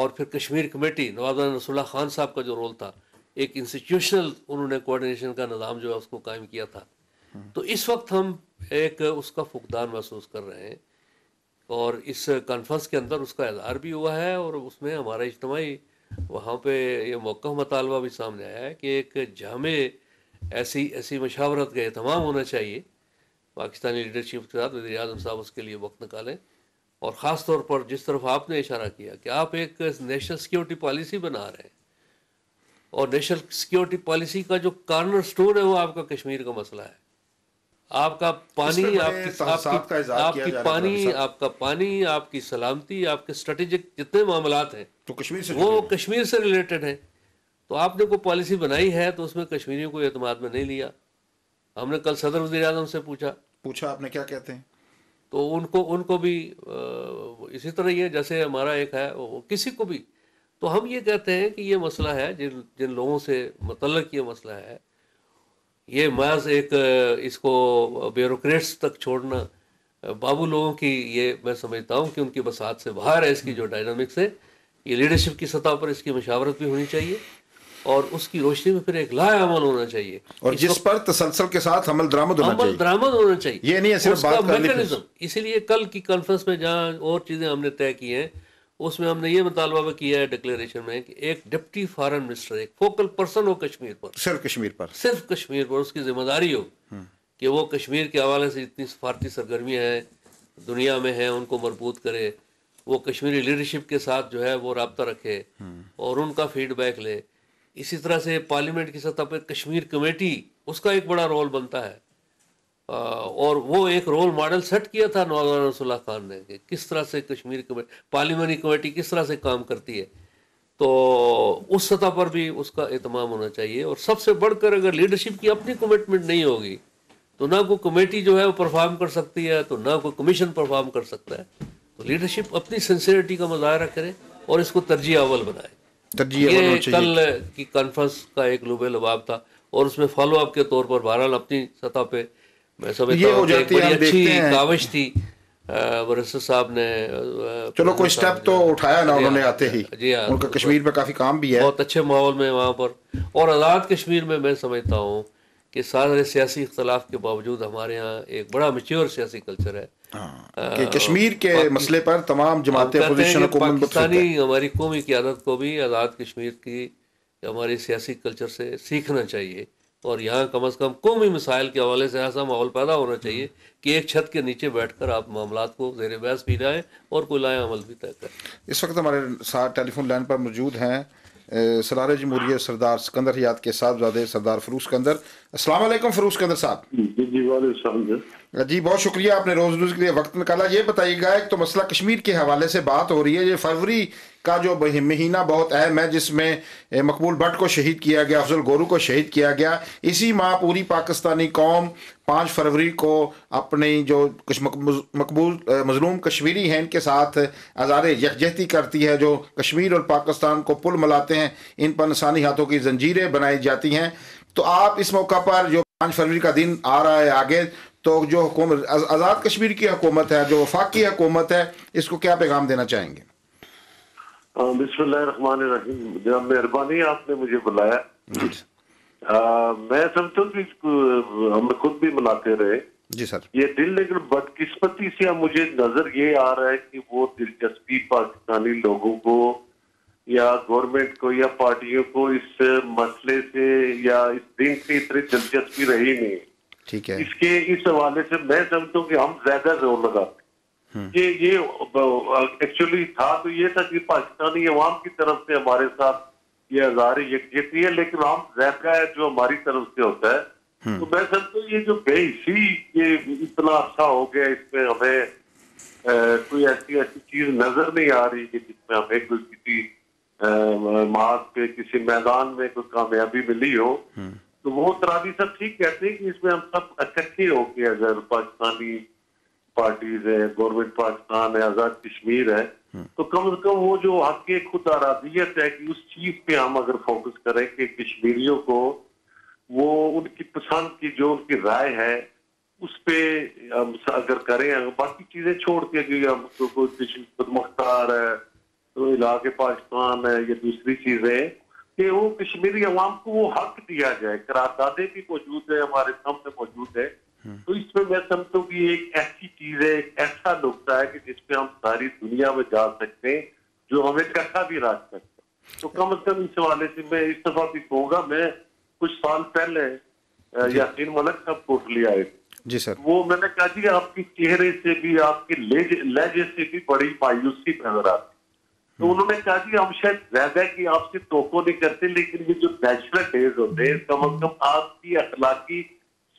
और फिर कश्मीर कमेटी नवाजा रसोल्ला ख़ान साहब का जो रोल था एक इंस्टीट्यूशनल उन्होंने कोऑर्डिनेशन का निज़ाम जो है उसको कायम किया था तो इस वक्त हम एक उसका फुकदान महसूस कर रहे हैं और इस कॉन्फ्रेंस के अंदर उसका इजहार भी हुआ है और उसमें हमारा इज्तमाही वहाँ पे ये मौका मतालबा भी सामने आया है कि एक जामे ऐसी ऐसी मशावरत का अहतमाम होना चाहिए पाकिस्तानी लीडरशिप के साथ वजी अजम साहब उसके लिए वक्त निकालें और ख़ास तौर पर जिस तरफ आपने इशारा किया कि आप एक नेशनल सिक्योरिटी पॉलिसी बना रहे हैं और नेशनल सिक्योरिटी पॉलिसी का जो कॉर्नर स्टोन है वो आपका कश्मीर का मसला है आपका पानी आपकी आपकी, आपकी पानी आपका पानी आपकी सलामती आपके स्ट्रेटेजिक जितने मामला हैं तो कश्मीर से वो कश्मीर से रिलेटेड हैं तो आपने कोई पॉलिसी बनाई है तो उसमें कश्मीरियों को अतमाद में नहीं लिया हमने कल सदर वजी अजम से पूछा पूछा आपने क्या कहते हैं तो उनको उनको भी इसी तरह ही है जैसे हमारा एक है वो किसी को भी तो हम ये कहते हैं कि ये मसला है जिन जिन लोगों से मतलब ये मसला है ये महज एक इसको ब्यूरोट्स तक छोड़ना बाबू लोगों की ये मैं समझता हूँ कि उनकी बसात से बाहर है इसकी जो डायनामिक्स है ये लीडरशिप की सतह पर इसकी मशावरत भी होनी चाहिए और उसकी रोशनी में फिर एक लायामल होना चाहिए और जिस
पर तसलसल के साथ अमल दरामद होना चाहिए
दरामद होना चाहिए ये नहीं है सिर्फ बात इसीलिए कल की कॉन्फ्रेंस में जहाँ और चीज़ें हमने तय की हैं उसमें हमने ये मुतालबा भी किया है डिक्लेरेशन में कि एक डिप्टी फॉरन मिनिस्टर एक फोकल पर्सन हो कश्मीर पर
सिर्फ कश्मीर पर सिर्फ
कश्मीर पर उसकी जिम्मेदारी हो हम्म। कि वो कश्मीर के हवाले से जितनी सफारती सरगर्मियाँ हैं दुनिया में हैं उनको मरबूत करे वो कश्मीरी लीडरशिप के साथ जो है वो रबता रखे हम्म। और उनका फीडबैक ले इसी तरह से पार्लियामेंट की सतह पर कश्मीर कमेटी उसका एक बड़ा रोल बनता है और वो एक रोल मॉडल सेट किया था नौजवान रसुल्ला खान ने कि किस तरह से कश्मीर कमेटी पार्लियामानी कमेटी किस तरह से काम करती है तो उस सतह पर भी उसका अहतमाम होना चाहिए और सबसे बढ़कर अगर लीडरशिप की अपनी कमिटमेंट नहीं होगी तो ना कोई कमेटी जो है वो परफॉर्म कर सकती है तो ना कोई कमीशन परफॉर्म कर सकता है तो लीडरशिप अपनी सेंसियरिटी का मुजाहरा करे और इसको तरजीह अवल बनाए तरजीह ये कल की कॉन्फ्रेंस का एक लुबे लबाब था और उसमें फॉलो अप के तौर पर बहरहाल अपनी सतह पर मैं समझता हूँ बड़ी अच्छी काविश थी साहब ने चलो कोई स्टेप तो
उठाया ना उन्होंने हाँ। आते ही जी हाँ उनका कश्मीर काफ़ी काम भी है बहुत
अच्छे माहौल में वहाँ पर और आज़ाद कश्मीर में मैं समझता हूँ कि सारे सियासी इख्तलाफ के बावजूद हमारे यहाँ एक बड़ा मच्योर सियासी कल्चर है हाँ, कि कश्मीर के मसले
पर तमाम जमातें पाकिस्तानी
हमारी कौमी की आदत को भी आज़ाद कश्मीर की हमारे सियासी कल्चर से सीखना चाहिए तो और यहाँ कम अज़ कम कौमी मिसाइल के हवाले से ऐसा माहौल पैदा होना हम्म। चाहिए कि एक छत के नीचे बैठ कर आप मामला को जेर बहस भी लाएँ और कोई लाए अमल भी तय
करें इस वक्त हमारे साथ टेलीफोन लाइन पर मौजूद हैं सरार जमहूरियत सरदार सिकंदर हयात के साहबजादे सरदार फरूज सिकंदर असल फरूख सिकंदर साहब जी जी वाले जी बहुत शुक्रिया आपने रोज रोज के लिए वक्त निकाला ये बताइएगा एक तो मसला कश्मीर के हवाले से बात हो रही है ये फरवरी का जो महीना बहुत अहम है जिसमें मकबूल भट्ट को शहीद किया गया अफजल गोरू को शहीद किया गया इसी माह पूरी पाकिस्तानी कौम पाँच फरवरी को अपनी जो कुछ मकबूल मजलूम कश्मीरी हैं इनके साथ आज़ार यकजहती करती है जो कश्मीर और पाकिस्तान को पुल मिलाते हैं इन पर इंसानी हाथों की जंजीरें बनाई जाती हैं तो आप इस मौका पर जो पाँच फरवरी का दिन आ रहा है आगे तो जो हुकूमत आज़ाद कश्मीर की हुकूमत है जो वफाक की हुकूमत है इसको क्या पैगाम देना चाहेंगे
बिस्मिल्लाहिर्रहमानिर्रहीम जनाब मेहरबानी आपने मुझे बुलाया आ, मैं समझता हूँ हम खुद भी बुलाते रहे जी सर ये दिल लेकिन बदकिस्मती से मुझे नजर ये आ रहा है कि वो दिलचस्पी पाकिस्तानी लोगों को या गवर्नमेंट को या पार्टियों को इस मसले से या इस दिन से इतनी दिलचस्पी रही नहीं ठीक है इसके इस हवाले से मैं समझता हूँ कि हम ज्यादा जोर लगाते हम्म। कि ये एक्चुअली था तो ये था कि पाकिस्तानी अवाम की तरफ से हमारे साथ ये हजार यज्ञती है लेकिन हम जैका है जो हमारी तरफ से होता है हम्म। तो मैं समझता हूँ ये जो बेहसी ये इतना अच्छा हो गया इसमें हमें आ, कोई ऐसी ऐसी चीज नजर नहीं आ रही कि जिसमें हमें कोई किसी मार्ग पे किसी मैदान में कोई कामयाबी मिली हो हम्म। तो वो तराबी सब ठीक कहते हैं कि इसमें हम सब इकट्ठे होके अगर पाकिस्तानी पार्टीज है गवर्नमेंट पाकिस्तान है आजाद कश्मीर है हम्म। तो कम से कम वो जो हक खुद आराधियत है कि उस चीज पे हम अगर फोकस करें कि कश्मीरियों को वो उनकी पसंद की जो उनकी राय है उस पे हम अगर करें अगर बाकी चीजें छोड़ के कि हम तो कोई मुख्तार है तो इलाके पाकिस्तान है या दूसरी चीजें कि वो कश्मीरी अवाम को वो हक दिया जाए करारदादे भी मौजूद है हमारे सामने मौजूद है हम्म। तो इसमें मैं समझता हूँ कि एक ऐसी चीज है एक ऐसा नुकता है कि जिसपे हम सारी दुनिया में जा सकते हैं जो हमें कैसा भी राज सकते हैं तो कम अज कम इस हवाले से मैं इस दफा भी कहूँगा मैं कुछ साल पहले यासीन मलक साहब कोटली आए जी सर वो मैंने कहा जी आपके चेहरे से भी आपके लहजे से भी बड़ी मायूसी नजर आती तो उन्होंने कहा कि हम शायद ज्यादा की आपसे तोको नहीं करते लेकिन ये जो नेचुरल डेज होते हैं कम अज कम आपकी अखलाकी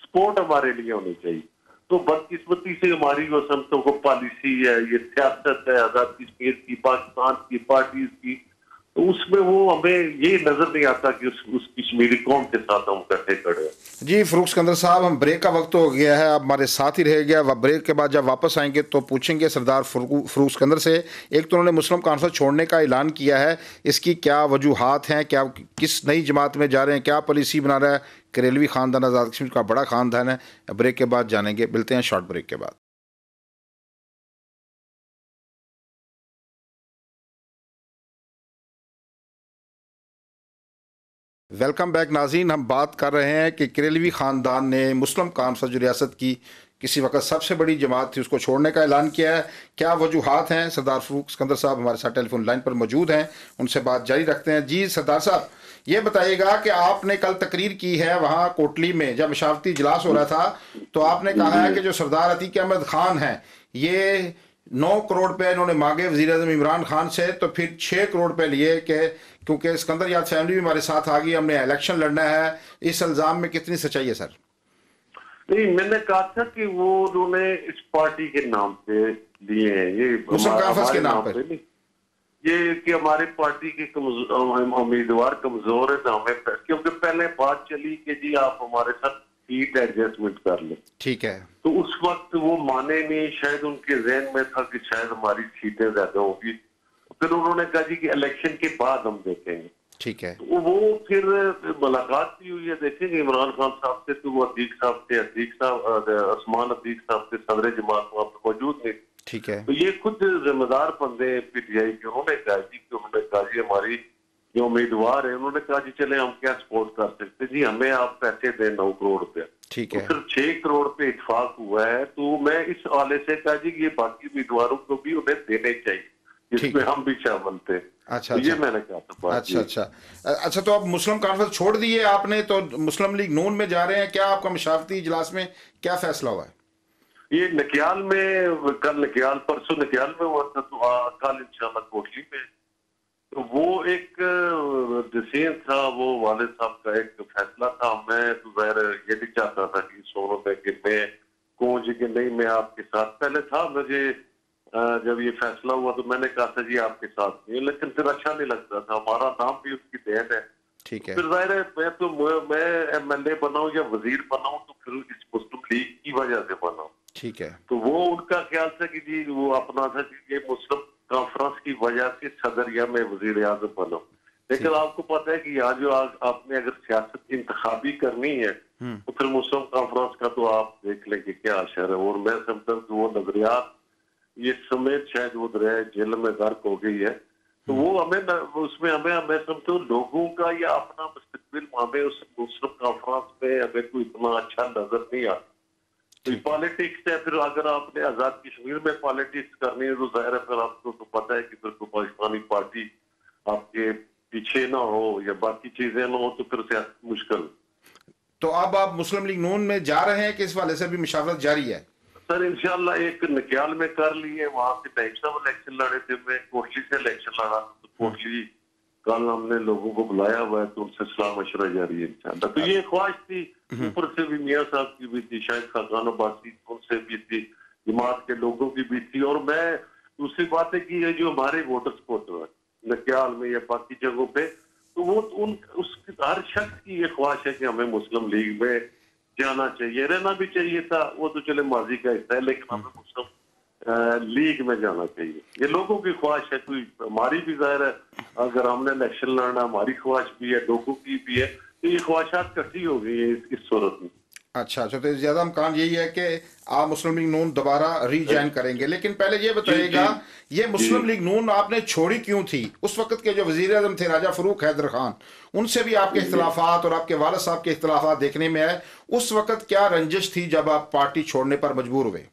सपोर्ट हमारे लिए होनी चाहिए तो बदकिस्मती से हमारी वो संतों को पॉलिसी है ये सियासत है आजाद कश्मीर की पाकिस्तान की पार्टीज की तो उसमें वो हमें ये नजर नहीं आता कि उस, उस कश्मीरी कौम के साथ हम इकट्ठे खड़े
जी फरूख सिकंदर साहब हम ब्रेक का वक्त हो गया है अब हमारे साथ ही रह गया ब्रेक के बाद जब वापस आएंगे तो पूछेंगे सरदार फरूख सिकंदर से एक तो उन्होंने मुस्लिम कॉन्फ्रेंस छोड़ने का ऐलान किया है इसकी क्या वजूहत हैं क्या किस नई जमात में जा रहे हैं क्या पॉलिसी बना रहा है करेलवी खानदान आज़ाद कश्मीर का बड़ा खानदान है ब्रेक के बाद जानेंगे मिलते
हैं शॉर्ट ब्रेक के बाद वेलकम
बैक नाजीन हम बात कर रहे हैं कि करेलवी ख़ानदान ने मुस्लिम कामसा जो रियासत की किसी वक्त सबसे बड़ी जमात थी उसको छोड़ने का ऐलान किया है क्या वजूहत हैं सरदार फरूक सिकंदर साहब हमारे साथ टेलीफोन लाइन पर मौजूद हैं उनसे बात जारी रखते हैं जी सरदार साहब ये बताइएगा कि आपने कल तकरीर की है वहाँ कोटली में जब मशावती इजलास हो रहा था तो आपने कहा है कि जो सरदार अतीक अहमद खान हैं ये नौ करोड़ रुपए इन्होंने मांगे वजीर अजम इमरान खान से तो फिर छः करोड़ रुपए लिए कि क्योंकि सिकंदर याद फैमिली भी हमारे साथ आ गई हमने इलेक्शन लड़ना है इस इल्ज़ाम में कितनी सच्चाई है सर
नहीं मैंने कहा था कि वो उन्होंने इस पार्टी के नाम पे दिए हैं ये हमारे के नाम, पे ये कि हमारे पार्टी के उम्मीदवार कमजोर है तो हमें क्योंकि पहले बात चली कि जी आप हमारे साथ सीट एडजस्टमेंट कर ले ठीक है तो उस वक्त वो माने नहीं शायद उनके जहन में था कि शायद हमारी सीटें ज्यादा होगी फिर उन्होंने कहा जी कि इलेक्शन के बाद हम देखेंगे ठीक है तो वो फिर मुलाकात भी हुई है देखेंगे इमरान खान साहब से तो वो अदीक साहब थे अदीक साहब आसमान अदीक साहब थे सदर जमात वहां पर मौजूद थे ठीक है तो ये खुद जिम्मेदार बंदे पीटीआई के उन्होंने कहा जी कि उन्होंने कहा जी हमारी जो उम्मीदवार है उन्होंने कहा जी चले हम क्या सपोर्ट कर सकते जी हमें आप पैसे दें नौ करोड़ रुपया ठीक तो है सिर्फ छह करोड़ पे इतफाक हुआ है तो मैं इस हवाले से कहा जी ये बाकी उम्मीदवारों को भी उन्हें देने चाहिए जिसमें हम भी शामिल थे अच्छा तो ये अच्छा, मैंने कहा था अच्छा अच्छा
अच्छा तो आप मुस्लिम कॉन्फ्रेंस छोड़ दिए आपने तो मुस्लिम लीग नून में जा रहे हैं क्या आपका मशावती इजलास में क्या फैसला हुआ है
ये नकियाल में कल नकियाल परसों नकियाल में हुआ था तो कल इंशाल्लाह कोटली में तो वो एक डिसीजन था वो वाले साहब का एक फैसला था मैं तो जहर ये नहीं चाहता था कि सोनों में कि मैं कहूँ जी कि नहीं मैं आपके साथ पहले था मुझे जब ये फैसला हुआ तो मैंने कहा था जी आपके साथ नहीं लेकिन फिर अच्छा नहीं लगता था हमारा नाम भी उसकी देन है ठीक है फिर जाहिर है मैं तो मैं एम एल ए बनाऊँ या वजीर बनाऊँ तो फिर इस मुस्लिम लीग की वजह से बनाऊँ
ठीक है तो वो
उनका ख्याल था कि जी वो अपना था कि ये मुस्लिम कॉन्फ्रेंस की वजह से सदरिया में वजीर अजम बनो लेकिन आपको पता है कि यहाँ जो आज आपने अगर सियासत इंतबी करनी है हम्म। तो फिर मुस्लिम कॉन्फ्रेंस का तो आप देख लेंगे क्या असर है और मैं समझता हूँ वो नजरियात ये समेत शायद वो दरिया जेल में गर्क हो गई है तो हम्म। वो हमें उसमें हमें मैं समझता हूँ लोगों का या अपना मुस्तबिल हमें उस मुस्लिम कॉन्फ्रेंस में हमें कोई इतना अच्छा नजर नहीं आता पॉलिटिक्स तो है फिर अगर आपने आजाद कश्मीर में पॉलिटिक्स करनी है तो जाहिर है फिर आपको तो पता है कि फिर तो पाकिस्तानी पार्टी आपके पीछे ना हो या बाकी चीजें ना हो तो फिर सियासत मुश्किल
तो अब आप मुस्लिम लीग नून में जा रहे हैं कि इस वाले से भी मुशावरत जारी है
सर इनशाला एक नकियाल में कर लिए वहां से बैंक इलेक्शन लड़े थे मैं कोटली से इलेक्शन लड़ा तो कोटली कल हमने लोगों को बुलाया हुआ है तो उनसे सलाह मशरा जारी है इंशाला तो ये ख्वाहिश थी हम्म। ऊपर से भी मियाँ साहब की भी थी शायद खाकान बासी उनसे भी थी जमात के लोगों की भी थी और मैं दूसरी बात है कि ये जो हमारे वोटर सपोर्टर है नकियाल में या बाकी जगहों पे तो वो तो उन उस हर शख्स की ये ख्वाहिश है कि हमें मुस्लिम लीग में जाना चाहिए रहना भी चाहिए था वो तो चले माजी का हिस्सा है लेकिन हम्म। हमें मुस्लिम लीग में जाना चाहिए ये लोगों की ख्वाहिश है कोई हमारी भी जाहिर है अगर हमने इलेक्शन लड़ना हमारी ख्वाहिश भी है लोगों की भी है तो ये ख्वाहिशात कटी हो गई है इस, सूरत में
अच्छा अच्छा तो ज्यादा काम यही है कि आप मुस्लिम लीग नून दोबारा रीजॉइन करेंगे लेकिन पहले ये बताइएगा ये मुस्लिम लीग नून आपने छोड़ी क्यों थी उस वक्त के जो वजीर अजम थे राजा फरूक हैदर खान उनसे भी आपके इख्तलाफात और आपके वालद साहब के इख्तलाफात देखने में आए उस वक्त क्या रंजिश थी जब आप पार्टी छोड़ने पर
मजबूर हुए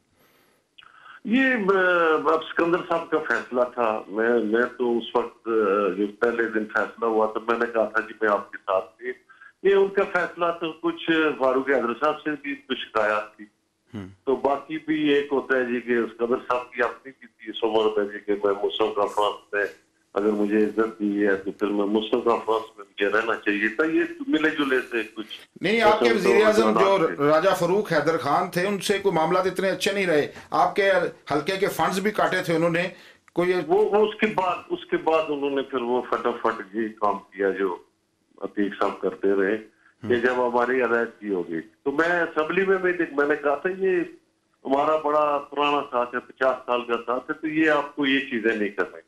ये अब सिकंदर साहब का फैसला था मैं मैं तो उस वक्त जो पहले दिन फैसला हुआ तो मैंने कहा था कि मैं आपके साथ थी ये उनका फैसला तो कुछ फारूक हैदर साहब से भी कुछ शिकायत थी हम्म। तो बाकी भी एक होता है जी कि सिकंदर साहब की अपनी की थी सोमर में जी के मैं मौसम का फ्रांस में अगर मुझे इज्जत दी है तो फिर मैं मुस्तफ़ा में मुझे रहना चाहिए था तो ये मिले जुले से कुछ नहीं आपके तो वजीर अजम जो
राजा फरूक हैदर खान थे उनसे कोई मामला तो इतने अच्छे नहीं रहे आपके हल्के के फंड्स भी काटे थे उन्होंने कोई वो वो उसके
बाद उसके बाद उन्होंने फिर वो फटाफट ये काम किया जो अतीक साहब करते रहे हम्म। ये जब हमारी अदायगी हो गई तो मैं असम्बली में भी मैंने कहा था ये हमारा बड़ा पुराना साथ है पचास साल का साथ है तो ये आपको ये चीजें नहीं कर रहे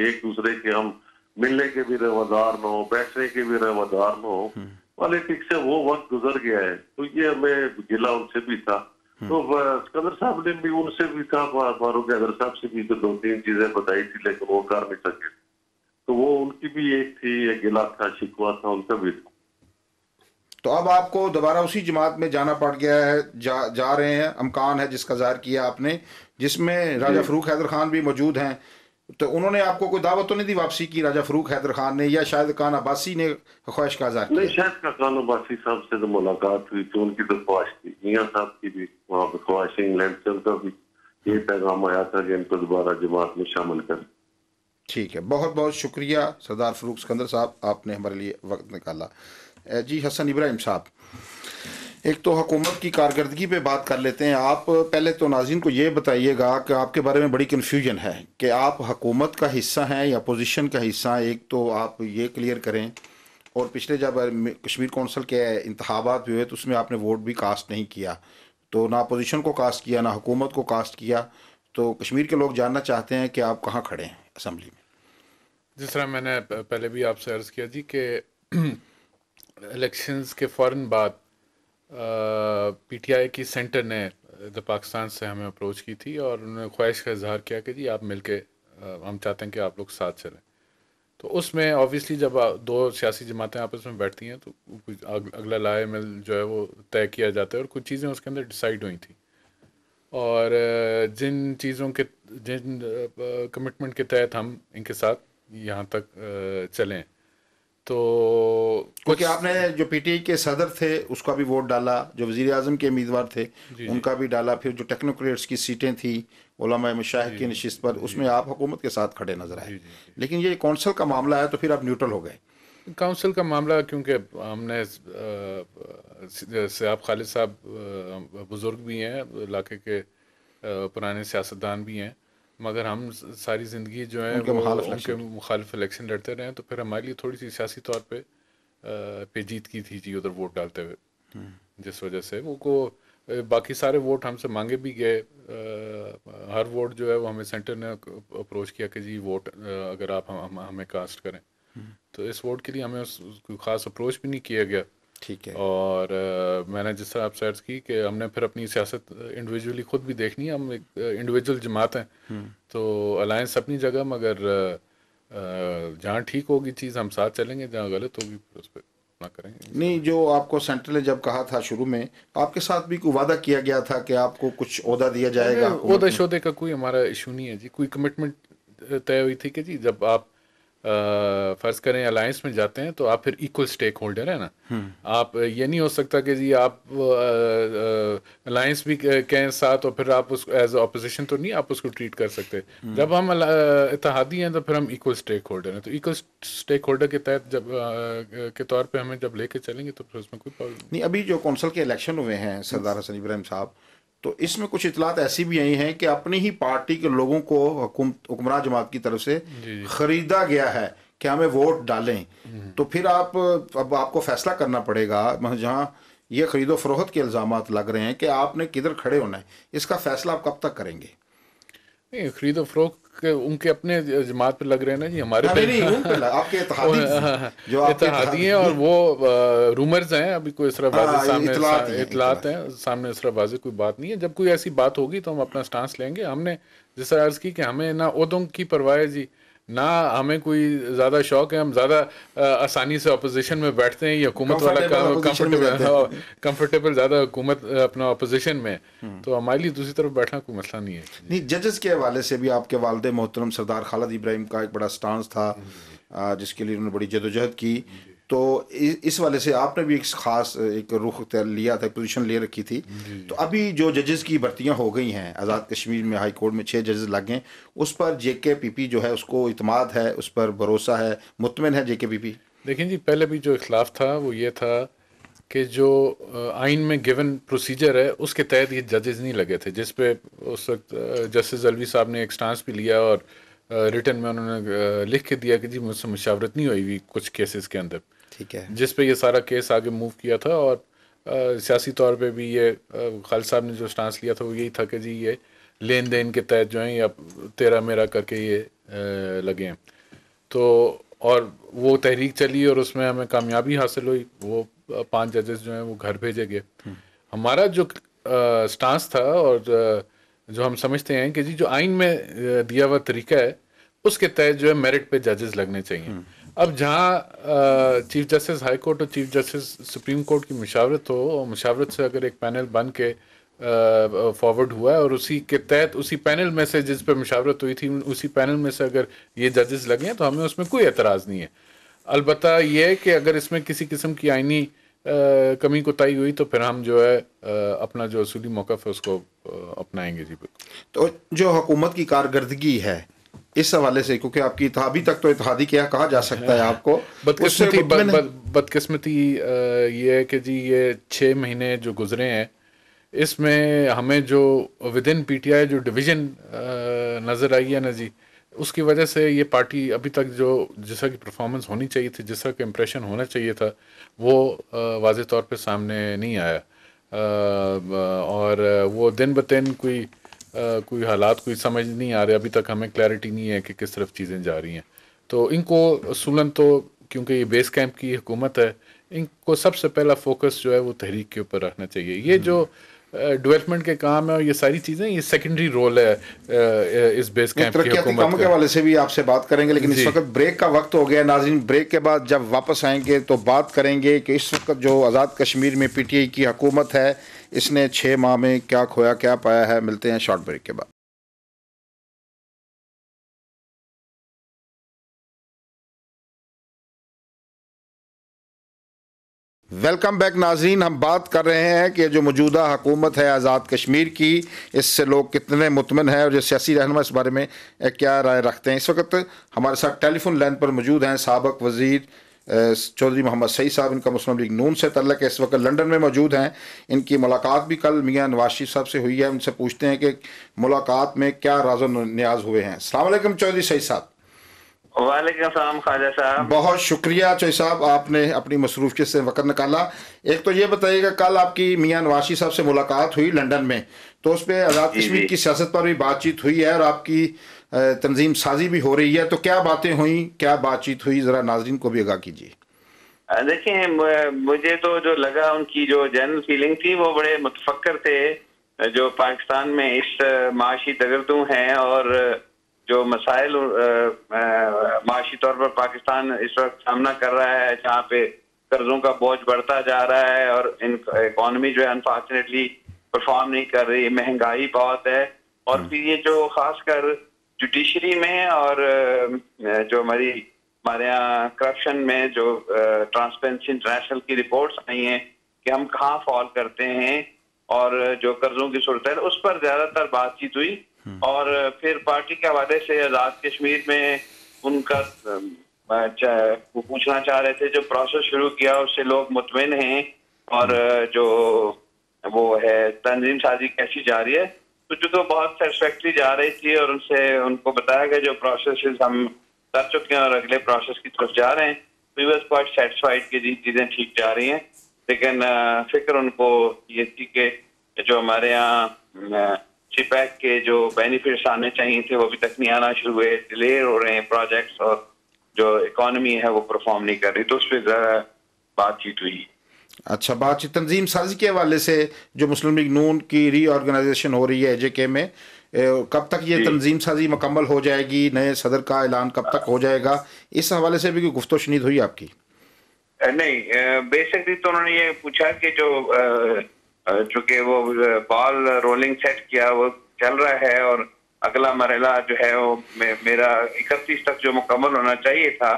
एक दूसरे के हम मिलने के भी रवादार न हो बैठने के भी रवादार न हो हम्म। पॉलिटिक्स से वो वक्त गुजर गया है तो ये हमें गिला उनसे भी था हम्म। तो सिकंदर साहब ने भी उनसे भी कहा फारूक हैदर साहब से भी तो दो तीन चीजें बताई थी लेकिन वो कर नहीं सके तो वो उनकी भी एक थी एक गिला था शिकवा था उनका भी था
तो अब आपको दोबारा उसी जमात में जाना पड़ गया है जा जा रहे हैं अमकान है जिसका जाहिर किया आपने जिसमें राजा फरूख हैदर खान भी मौजूद हैं तो उन्होंने आपको कोई दावत तो नहीं दी वापसी की राजा फरूक हैदर खान ने या शायद खान अब्बासी ने ख्वाहिश का जाहिर नहीं शायद
का खान अब्बासी साहब से तो मुलाकात हुई तो उनकी तो ख्वाहिश थी मियाँ साहब की भी वहाँ पर ख्वाहिश इंग्लैंड से उनका भी ये पैगाम आया था कि इनको दोबारा जमात में शामिल कर
ठीक है बहुत बहुत शुक्रिया सरदार फरूक सिकंदर साहब आपने हमारे लिए वक्त निकाला जी हसन इब्राहिम साहब एक तो हुकूमत की कारकर्दगी पे बात कर लेते हैं आप पहले तो नाजिन को ये बताइएगा कि आपके बारे में बड़ी कन्फ्यूजन है कि आप हकूमत का हिस्सा हैं या अपोजिशन का हिस्सा हैं एक तो आप ये क्लियर करें और पिछले जब कश्मीर कौंसल के इंतबात हुए तो उसमें आपने वोट भी कास्ट नहीं किया तो ना अपोजिशन को कास्ट किया ना हुकूमत को कास्ट किया तो कश्मीर के लोग जानना चाहते हैं कि आप कहाँ खड़े हैं असम्बली में
जिस तरह मैंने पहले भी आपसे अर्ज़ किया जी कि इलेक्शंस के फ़ौर बाद पीटीआई की सेंटर ने पाकिस्तान से हमें अप्रोच की थी और उन्होंने ख्वाहिश का इजहार किया कि जी आप मिल के हम चाहते हैं कि आप लोग साथ चलें तो उसमें ऑब्वियसली जब दो सियासी जमातें आपस में बैठती हैं तो अगला लाए मिल जो है वो तय किया जाता है और कुछ चीज़ें उसके अंदर डिसाइड हुई थी और जिन चीज़ों के जिन कमिटमेंट के तहत हम इनके साथ यहाँ तक चलें तो क्योंकि आपने
जो पीटीआई के सदर थे उसका भी वोट डाला जो वजीर अजम के उम्मीदवार थे उनका भी डाला फिर जो टेक्नोक्रेट्स की सीटें थी ओलामा मशाह की नशस्त पर उसमें आप हुकूमत के साथ खड़े नजर आए लेकिन ये कौंसल का मामला है तो फिर आप न्यूट्रल हो गए
काउंसिल का मामला क्योंकि हमने सयाब खालिद साहब बुज़ुर्ग भी हैं इलाके के पुराने सियासतदान भी हैं मगर हम सारी ज़िंदगी जो है उनके मुखालफ उनके मुखालफ इलेक्शन लड़ते रहे तो फिर हमारे लिए थोड़ी सी सियासी तौर पे जीत की थी जी उधर वोट डालते हुए हम्म। जिस वजह से उनको बाकी सारे वोट हमसे मांगे भी गए हर वोट जो है वो हमें सेंटर ने अप्रोच किया कि जी वोट अगर आप हम, हमें कास्ट करें हम्म। तो इस वोट के लिए हमें कोई ख़ास अप्रोच भी नहीं किया गया ठीक है और आ, मैंने जिस तरह आप सर्च की कि हमने फिर अपनी सियासत इंडिविजुअली खुद भी देखनी है हम एक इंडिविजुअल जमात हैं हम्म। तो अलायंस अपनी जगह मगर जहाँ ठीक होगी चीज़ हम साथ चलेंगे जहाँ गलत होगी उस पर ना करें नहीं
जो आपको सेंटर ने जब कहा था शुरू में आपके साथ भी कोई वादा किया गया था कि आपको कुछ अहदा दिया जाएगा अहदे मतलब
शहदे का कोई हमारा इशू नहीं है जी कोई कमिटमेंट तय हुई थी कि जी जब आप फ़र्ज़ करें अलायंस में जाते हैं तो आप फिर इक्वल स्टेक होल्डर है ना हम्म। आप ये नहीं हो सकता कि जी आप अलायंस भी कहें साथ और फिर आप उस एज अपोजिशन तो नहीं आप उसको ट्रीट कर सकते हम्म। जब हम इतिहादी हैं तो फिर हम इक्वल स्टेक होल्डर हैं तो इक्वल स्टेक होल्डर के तहत जब आ, के तौर पर हमें जब लेके चलेंगे तो फिर उसमें कोई प्रॉब्लम
नहीं अभी जो कौंसल के इलेक्शन हुए हैं सरदार हसन इब्राहिम साहब तो इसमें कुछ इतलात ऐसी भी आई हैं कि अपनी ही पार्टी के लोगों को हुक्मरान जमात की तरफ से ख़रीदा गया है कि हमें वोट डालें तो फिर आप अब आपको फैसला करना पड़ेगा जहाँ ये ख़रीदो फरोहत के इल्ज़ाम लग रहे हैं कि आपने किधर खड़े होना है इसका
फैसला आप कब तक करेंगे नहीं खरीदो फरोख के उनके अपने जमात पे लग रहे हैं ना जी हमारे हाँ, नहीं, नहीं आपके जो आपके हैं और वो रूमर्स हैं अभी कोई इस हाँ, सामने इतलात हैं सामने इसराबाजी कोई बात नहीं है जब कोई ऐसी बात होगी तो हम अपना स्टांस लेंगे हमने जिस तरह अर्ज की कि हमें ना उदों की परवाह जी ना हमें कोई ज़्यादा शौक है हम ज़्यादा आसानी से अपोजिशन में बैठते हैं या हुकूमत वाला काम कंफर्टेबल हाँ, ज़्यादा हुकूमत अपना अपोजिशन में हम्म। तो हमारे लिए दूसरी
तरफ बैठना कोई मसला नहीं है नहीं जजेस के हवाले से भी आपके वालद मोहतरम सरदार खालद इब्राहिम का एक बड़ा स्टांस था हम्म। जिसके लिए उन्होंने बड़ी जदोजहद की तो इस वाले से आपने भी एक खास एक रुख लिया था पोजीशन ले रखी थी तो अभी जो जजेस की भर्तियां हो गई हैं आज़ाद कश्मीर में हाई कोर्ट में छः जजेस लग गए उस पर जे के पी पी जो है उसको इतमाद है उस पर भरोसा है मुतमिन है जे के पी पी
देखिए जी पहले भी जो इखलाफ था वो ये था कि जो आइन में गिवन प्रोसीजर है उसके तहत ये जजेस नहीं लगे थे जिस पे उस वक्त जस्टिस अलवी साहब ने एक स्टांस भी लिया और रिटर्न में उन्होंने लिख के दिया कि जी मुझसे मुशावरत नहीं हुई हुई कुछ केसेस के अंदर ठीक है जिस पे ये सारा केस आगे मूव किया था और सियासी तौर पे भी ये खालिद साहब ने जो स्टांस लिया था वो यही था कि जी ये लेन देन के तहत जो है या तेरा मेरा करके ये लगे हैं तो और वो तहरीक चली और उसमें हमें कामयाबी हासिल हुई वो पांच जजेस जो हैं वो घर भेजे गए हम्म। हमारा जो स्टांस था और जो हम समझते हैं कि जी जो आइन में दिया हुआ तरीका है उसके तहत जो है मेरिट पे जजेस लगने चाहिए हम्म। अब जहाँ चीफ जस्टिस हाई कोर्ट और चीफ जस्टिस सुप्रीम कोर्ट की मशावरत हो और मशावरत से अगर एक पैनल बन के फॉरवर्ड हुआ है और उसी के तहत उसी पैनल में से जिस पर मशावरत हुई थी उसी पैनल में से अगर ये जजेस लगे हैं तो हमें उसमें कोई एतराज़ नहीं है अलबत् यह कि अगर इसमें किसी किस्म की आइनी कमी कोताही हुई तो फिर हम जो है अपना जो असूली मौका है उसको अपनाएंगे जी तो जो हुकूमत की कारकर्दगी है इस हवाले से क्योंकि आपकी अभी
तक तो इतिहादी क्या कहा जा सकता है हाँ। आपको बदकिस्मती
बदकिस्मती ये है कि जी ये छः महीने जो गुजरे हैं इसमें हमें जो within P T I जो डिवीज़न नज़र आई है ना जी उसकी वजह से ये पार्टी अभी तक जो जिसका की परफॉर्मेंस होनी चाहिए थी जिसका का इम्प्रेशन होना चाहिए था वो वाज तौर पर सामने नहीं आया और वो दिन ब दिन कोई कोई हालात कोई समझ नहीं आ रहे अभी तक हमें क्लैरिटी नहीं है कि किस तरफ चीज़ें जा रही हैं तो इनको सुलन तो क्योंकि ये बेस कैंप की हुकूमत है इनको सबसे पहला फोकस जो है वो तहरीक के ऊपर रखना चाहिए ये जो डेवलपमेंट हम्म। के काम है और ये सारी चीज़ें ये सेकेंडरी रोल है इस बेस कैंप की काम के हवाले
से भी आपसे बात करेंगे लेकिन इस वक्त ब्रेक का वक्त हो गया नाजिन ब्रेक के बाद जब वापस आएंगे तो बात करेंगे कि इस वक्त जो आज़ाद कश्मीर में पीटीआई की हुकूमत है इसने छः माह में क्या खोया क्या पाया है मिलते
हैं शॉर्ट ब्रेक के बाद
वेलकम बैक नाजरीन हम बात कर रहे हैं कि जो मौजूदा हुकूमत है आज़ाद कश्मीर की इससे लोग कितने मुतमिन हैं और जो सियासी रहनमा इस बारे में क्या राय रखते हैं इस वक्त हमारे साथ टेलीफोन लाइन पर मौजूद हैं सबक वज़ी चौधरी मोहम्मद सईद साहब इनका मुस्लिम लीग नून से तल्लक है इस वक्त लंदन में मौजूद हैं इनकी मुलाकात भी कल मियाँ नवाज शरीफ साहब से हुई है उनसे पूछते हैं कि मुलाकात में क्या राजो न्याज हुए हैं अलैक्म चौधरी सईद साहब
वालेकाम साहब
बहुत शुक्रिया चौधरी साहब आपने अपनी मसरूफियत से वक़्त निकाला एक तो ये बताइएगा कल आपकी मियाँ नवाशी साहब से मुलाकात हुई लंदन में तो उस पर आज़ाद कश्मीर की सियासत पर भी बातचीत हुई है और आपकी तंजीम साजी भी हो रही है तो क्या बातें हुई क्या बातचीत हुई ज़रा नाजरीन को भी आगा कीजिए
देखिए मुझे तो जो लगा उनकी जो जनरल फीलिंग थी वो बड़े मुतफक्र थे जो पाकिस्तान में इस माशी तगरदू हैं और जो मसाइल माशी तौर पर पाकिस्तान इस वक्त सामना कर रहा है जहाँ पे कर्जों का बोझ बढ़ता जा रहा है और इन इकॉनमी जो है अनफॉर्चुनेटली परफॉर्म नहीं कर रही महंगाई बहुत है और हम्म। फिर ये जो खासकर जुडिशरी में और जो हमारी हमारे यहाँ करप्शन में जो ट्रांसपेरेंसी इंटरनेशनल की रिपोर्ट्स आई हैं कि हम कहाँ फॉल करते हैं और जो कर्जों की सूरत है उस पर ज्यादातर बातचीत हुई हम्म। और फिर पार्टी के हवाले से आजाद कश्मीर में उनका वो पूछना चाह रहे थे जो प्रोसेस शुरू किया उससे लोग मुतमिन हैं और जो वो है तंजीम साजी कैसी जा रही है जो तो बहुत सेटिस्फैक्ट्री जा रही थी और उनसे उनको बताया गया जो प्रोसेस हम कर चुके हैं और अगले प्रोसेस की तरफ जा रहे हैं वी वॉज क्वाइट सेटिस्फाइड की जी चीज़ें ठीक जा रही हैं लेकिन फिक्र उनको ये थी कि जो हमारे यहाँ सीपैक के जो बेनिफिट्स आने चाहिए थे वो अभी तक नहीं आना शुरू हुए डिले हो रहे हैं प्रोजेक्ट्स और जो इकोनॉमी है वो परफॉर्म नहीं कर रही तो उस पर बातचीत हुई
अच्छा बातचीत तंजीम साजी के हवाले से जो मुस्लिम लीग नून की री ऑर्गेनाइजेशन हो रही है एजे के में कब तक ये तंजीम साजी मुकम्मल हो जाएगी नए सदर का ऐलान कब तक हो जाएगा इस हवाले से भी गुफ्तो शनीद हुई आपकी
नहीं बेसिकली तो उन्होंने ये पूछा कि जो चूंकि वो बॉल रोलिंग सेट किया वो चल रहा है और अगला मरला जो है वो मे, मेरा इकतीस तक जो मुकम्मल होना चाहिए था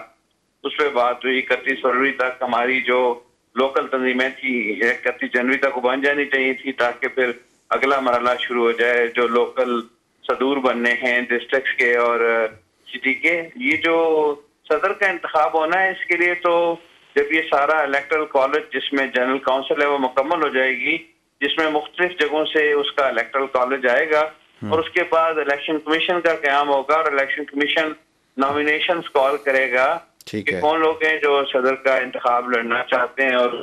उस पर बात हुई इकतीस फरवरी तक हमारी जो लोकल तंजीमें थी इकतीस जनवरी तक बन जानी चाहिए थी ताकि फिर अगला मरला शुरू हो जाए जो लोकल सदूर बनने हैं डिस्ट्रिक्ट के और सिटी uh, के ये जो सदर का इंतब होना है इसके लिए तो जब ये सारा इलेक्ट्रल कॉलेज जिसमें जनरल काउंसिल है वो मुकम्मल हो जाएगी जिसमें मुख्तलिफ जगहों से उसका इलेक्ट्रल कॉलेज आएगा हम्म। और उसके बाद इलेक्शन कमीशन का क्याम होगा और इलेक्शन कमीशन नॉमिनेशन कॉल करेगा ठीक है कौन लोग हैं जो सदर का इंतखब लड़ना चाहते हैं और,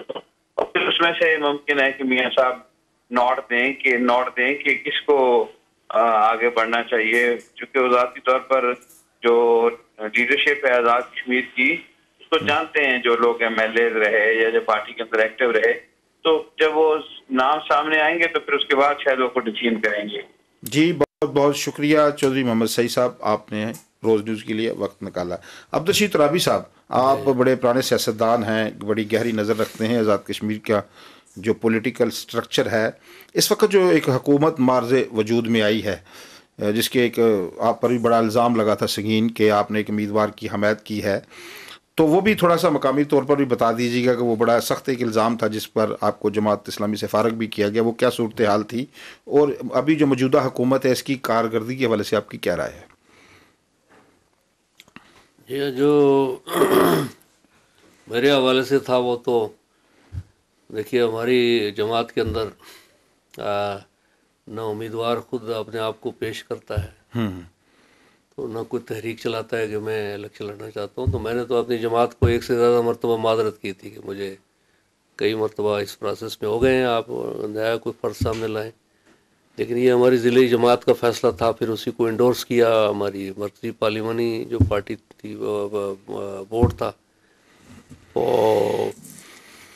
फिर उसमें से मुमकिन है कि मियाँ साहब नोट दें कि नोट दें कि किसको आगे बढ़ना चाहिए चूँकि वो तौर पर जो लीडरशिप है आज़ाद कश्मीर की उसको हम्म। जानते हैं जो लोग एम एल ए रहे या जो पार्टी के अंदर एक्टिव रहे तो जब वो नाम सामने आएंगे तो फिर उसके बाद शायद वो को डिसीजन करेंगे
जी बहुत बहुत शुक्रिया चौधरी मोहम्मद सही साहब आपने रोज न्यूज़ के लिए वक्त निकाला अब्दशीद राबी साहब आप बड़े पुराने सियासतदान हैं बड़ी गहरी नज़र रखते हैं आज़ाद कश्मीर का जो पॉलिटिकल स्ट्रक्चर है इस वक्त जो एक हकूमत मार्ज वजूद में आई है जिसके एक आप पर भी बड़ा इल्ज़ाम लगा था संगीन के आपने एक उम्मीदवार की हमायत की है तो वो भी थोड़ा सा मकामी तौर पर भी बता दीजिएगा कि वो बड़ा सख्त एक इल्ज़ाम था जिस पर आपको जमात इस्लामी से फारग भी किया गया वो क्या सूरत हाल थी और अभी जो मौजूदा हुकूमत है इसकी कारकर्दगी के हवाले से आपकी क्या राय है
ये जो मेरे हवाले से था वो तो देखिए हमारी जमात के अंदर न उम्मीदवार खुद अपने आप को पेश करता है हम्म। तो ना कोई तहरीक चलाता है कि मैं इलेक्शन लड़ना चाहता हूँ तो मैंने तो अपनी जमात को एक से ज़्यादा मरतबा माजरत की थी कि मुझे कई मरतबा इस प्रोसेस में हो गए हैं आप नया कोई फ़र्ज सामने लाएँ लेकिन ये हमारी ज़िले जमात का फैसला था फिर उसी को इंडोर्स किया हमारी मरकजी पार्लिमानी जो पार्टी थी बोर्ड था और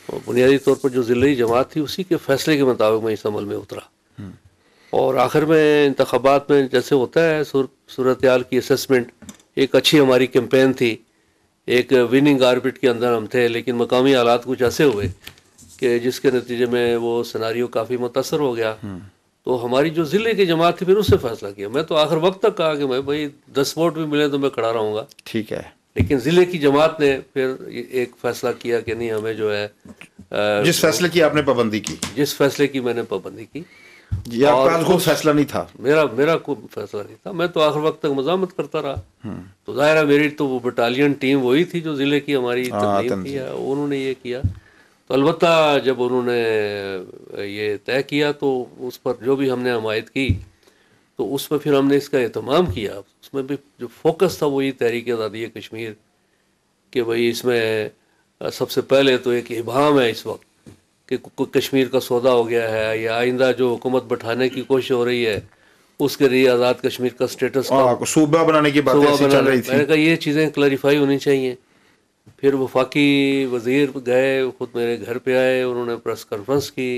तो, बुनियादी तौर पर जो जिले जमात थी उसी के फैसले के मुताबिक मैं इस अमल में उतरा हम्म। और आखिर में इंतबात में जैसे होता है सूरत सुर, की असमेंट एक अच्छी हमारी कैंपेन थी एक विनिंग आर्बिट के अंदर हम थे लेकिन मकामी हालात कुछ ऐसे हुए कि जिसके नतीजे में वो सिनारियो काफ़ी मुतासर हो गया हम्म। तो हमारी जो ज़िले की जमात थी फिर उससे फैसला किया मैं तो आखिर वक्त तक कहा कि मैं भाई दस वोट भी मिले तो मैं खड़ा रहूँगा ठीक है लेकिन ज़िले की जमात ने फिर एक फैसला किया कि नहीं हमें जो है आ, जिस फैसले की आपने पाबंदी की जिस फैसले की मैंने पाबंदी की कोई फैसला नहीं था मेरा मेरा कोई फैसला नहीं था मैं तो आखिर वक्त तक मजामत करता रहा हम्म। तो जाहिर है मेरी तो वो बटालियन टीम वही थी जो ज़िले की हमारी हाँ, तकनीम थी उन्होंने ये किया तो अलबत् जब उन्होंने ये तय किया तो उस पर जो भी हमने हमायत की तो उस पर फिर हमने इसका अहतमाम किया उसमें भी जो फोकस था वो ये तहरीक आज़ादी कश्मीर कि भाई इसमें सबसे पहले तो एक इबाम है इस वक्त कि कश्मीर का सौदा हो गया है या आइंदा जो हुकूमत बैठाने की कोशिश हो रही है उसके लिए आज़ाद कश्मीर का स्टेटस सूबा बनाने की बात चल रही थी मैंने कहा ये चीज़ें क्लरिफाई होनी चाहिए फिर वफाकी वज़ीर गए ख़ुद मेरे घर पे आए उन्होंने प्रेस कॉन्फ्रेंस की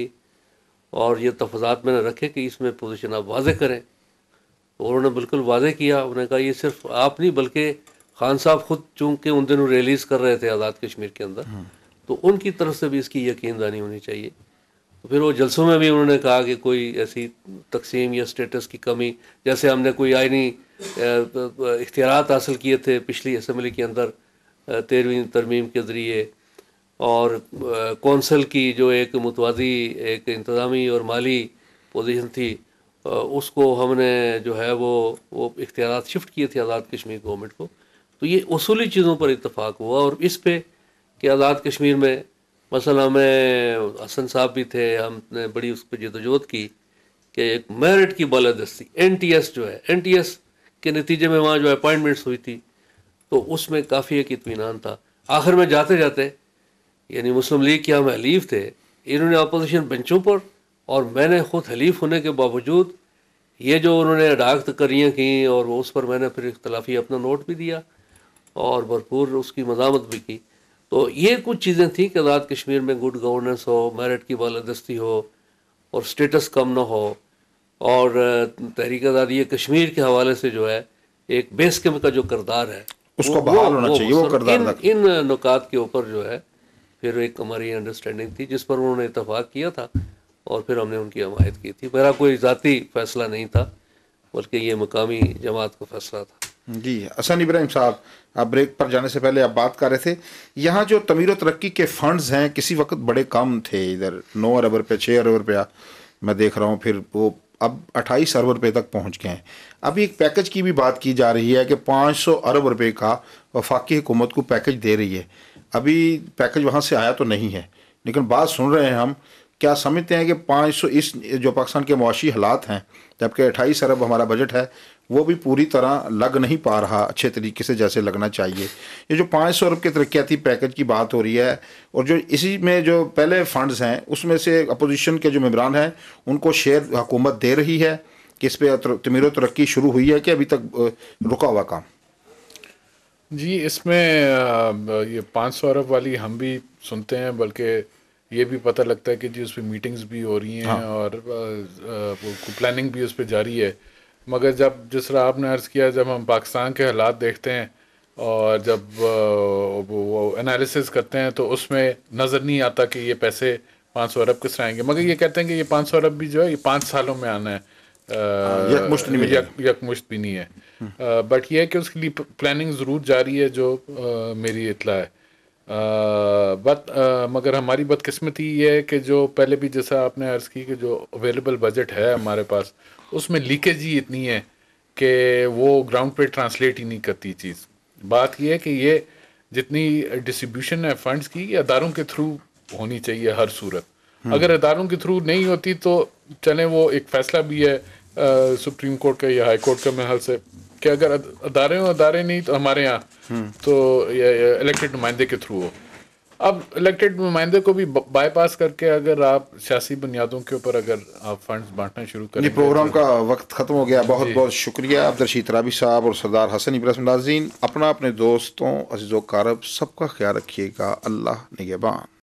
और ये तफजात मैंने रखे कि इसमें पोजीशन आप वाजे करें तो उन्होंने बिल्कुल वाजे किया उन्होंने कहा ये सिर्फ आप नहीं बल्कि खान साहब खुद चूँकि उन दिनों रिलीज़ कर रहे थे आज़ाद कश्मीर के अंदर हम्म। तो उनकी तरफ से भी इसकी यकीन दानी होनी चाहिए तो फिर वो जलसों में भी उन्होंने कहा कि कोई ऐसी तकसीम या स्टेटस की कमी जैसे हमने कोई आइनी इख्तियार हासिल किए थे पिछली असम्बली के अंदर तेरहवीं तरमीम के ज़रिए और कौंसल की जो एक मुतवादी एक इंतज़ामी और माली पोजीशन थी उसको हमने जो है वो वो इख्तियार शिफ्ट किए थे आज़ाद कश्मीर गवर्नमेंट को तो ये असूली चीज़ों पर इतफाक़ हुआ और इस पर कि आज़ाद कश्मीर में मसल हमें हसन साहब भी थे हमने बड़ी उस पर जदोजहद की कि एक मेरिट की बालादस्ती एन टी एस जो है एन टी एस के नतीजे में वहाँ जो अपॉइंटमेंट्स हुई थी तो उसमें काफ़ी एक इतमान था आखिर में जाते जाते यानी मुस्लिम लीग के हम हलीफ थे इन्होंने अपोजिशन बेंचों पर और मैंने खुद हलीफ होने के बावजूद ये जो उन्होंने डाक करियाँ की और वो उस पर मैंने फिर इख्तलाफी अपना नोट भी दिया और भरपूर उसकी मजामत भी की तो ये कुछ चीज़ें थी कि आज़ाद कश्मीर में गुड गवर्नेंस हो मेरिट की बालादस्ती हो और स्टेटस कम ना हो और तहरीक आज़ादी कश्मीर के हवाले से जो है एक बेस बेसकम का जो करदार है उसको बहाल होना चाहिए वो करदार इन, नुकात के ऊपर जो है फिर एक हमारी अंडरस्टैंडिंग थी जिस पर उन्होंने इतफाक़ किया था और फिर हमने उनकी हमायत की थी मेरा कोई ज़ाती फैसला नहीं था बल्कि ये मकामी जमात का फैसला
था जी असन इब्राहिम साहब आप ब्रेक पर जाने से पहले आप बात कर रहे थे यहाँ जो तमीर तरक्की के फंड्स हैं किसी वक्त बड़े कम थे इधर नौ अरब रुपया छः अरब रुपया मैं देख रहा हूँ फिर वो अब 28 अरब रुपए तक पहुंच गए हैं अभी एक पैकेज की भी बात की जा रही है कि 500 अरब रुपए का वफाकी हुकूमत को पैकेज दे रही है अभी पैकेज वहाँ से आया तो नहीं है लेकिन बात सुन रहे हैं हम क्या समझते हैं कि 500 इस जो पाकिस्तान के मुआशी हालात हैं जबकि अट्ठाईस अरब हमारा बजट है वो भी पूरी तरह लग नहीं पा रहा अच्छे तरीके से जैसे लगना चाहिए ये जो पाँच सौ अरब के तरक्याती पैकेज की बात हो रही है और जो इसी में जो पहले फंड्स हैं उसमें से अपोजिशन के जो मेबरान हैं उनको शेयर हुकूमत दे रही है कि इस पर तमीर तरक्की शुरू हुई है कि अभी तक रुका हुआ काम
जी इसमें ये पाँच सौ अरब वाली हम भी सुनते हैं बल्कि ये भी पता लगता है कि जी उस पर मीटिंग्स भी हो रही हैं हाँ। और प्लानिंग भी उस पर जारी है मगर जब जिस तरह आपने अर्ज़ किया जब हम पाकिस्तान के हालात देखते हैं और जब वो एनालिसिस करते हैं तो उसमें नज़र नहीं आता कि ये पैसे पाँच सौ अरब किस तरह आएंगे मगर ये कहते हैं कि ये पाँच सौ अरब भी जो है ये पाँच सालों में आना है हाँ, यकमुश्त नहीं यक, यकमुश्त भी नहीं है बट हम्म। ये है कि उसके लिए प्लानिंग ज़रूर जारी है जो आ, मेरी इतला है बट मगर हमारी बदकिस्मती ये है कि जो पहले भी जैसा आपने अर्ज़ की कि जो अवेलेबल बजट है हमारे पास उसमें लीकेज ही इतनी है कि वो ग्राउंड पे ट्रांसलेट ही नहीं करती चीज़ बात यह है कि ये जितनी डिस्ट्रीब्यूशन है फंड्स की ये अदारों के थ्रू होनी चाहिए हर सूरत हम्म। अगर अदारों के थ्रू नहीं होती तो चलें वो एक फ़ैसला भी है आ, सुप्रीम कोर्ट का या हाई कोर्ट का महल से कि अगर अदारे हो अदारे नहीं तो हमारे यहाँ हम्म। तो इलेक्टेड नुमाइंदे के थ्रू हो अब इलेक्टेड नुमाइंदे को भी बाईपास करके अगर आप सियासी बुनियादों के ऊपर अगर आप फंड्स बांटना शुरू करें प्रोग्राम तो
का वक्त ख़त्म हो गया बहुत बहुत शुक्रिया अब्दरशीद राबी साहब और सरदार हसन इब्राहिम नाजीन अपना अपने दोस्तों
अजीज़ कारब सबका ख्याल रखिएगा अल्लाह निगेबान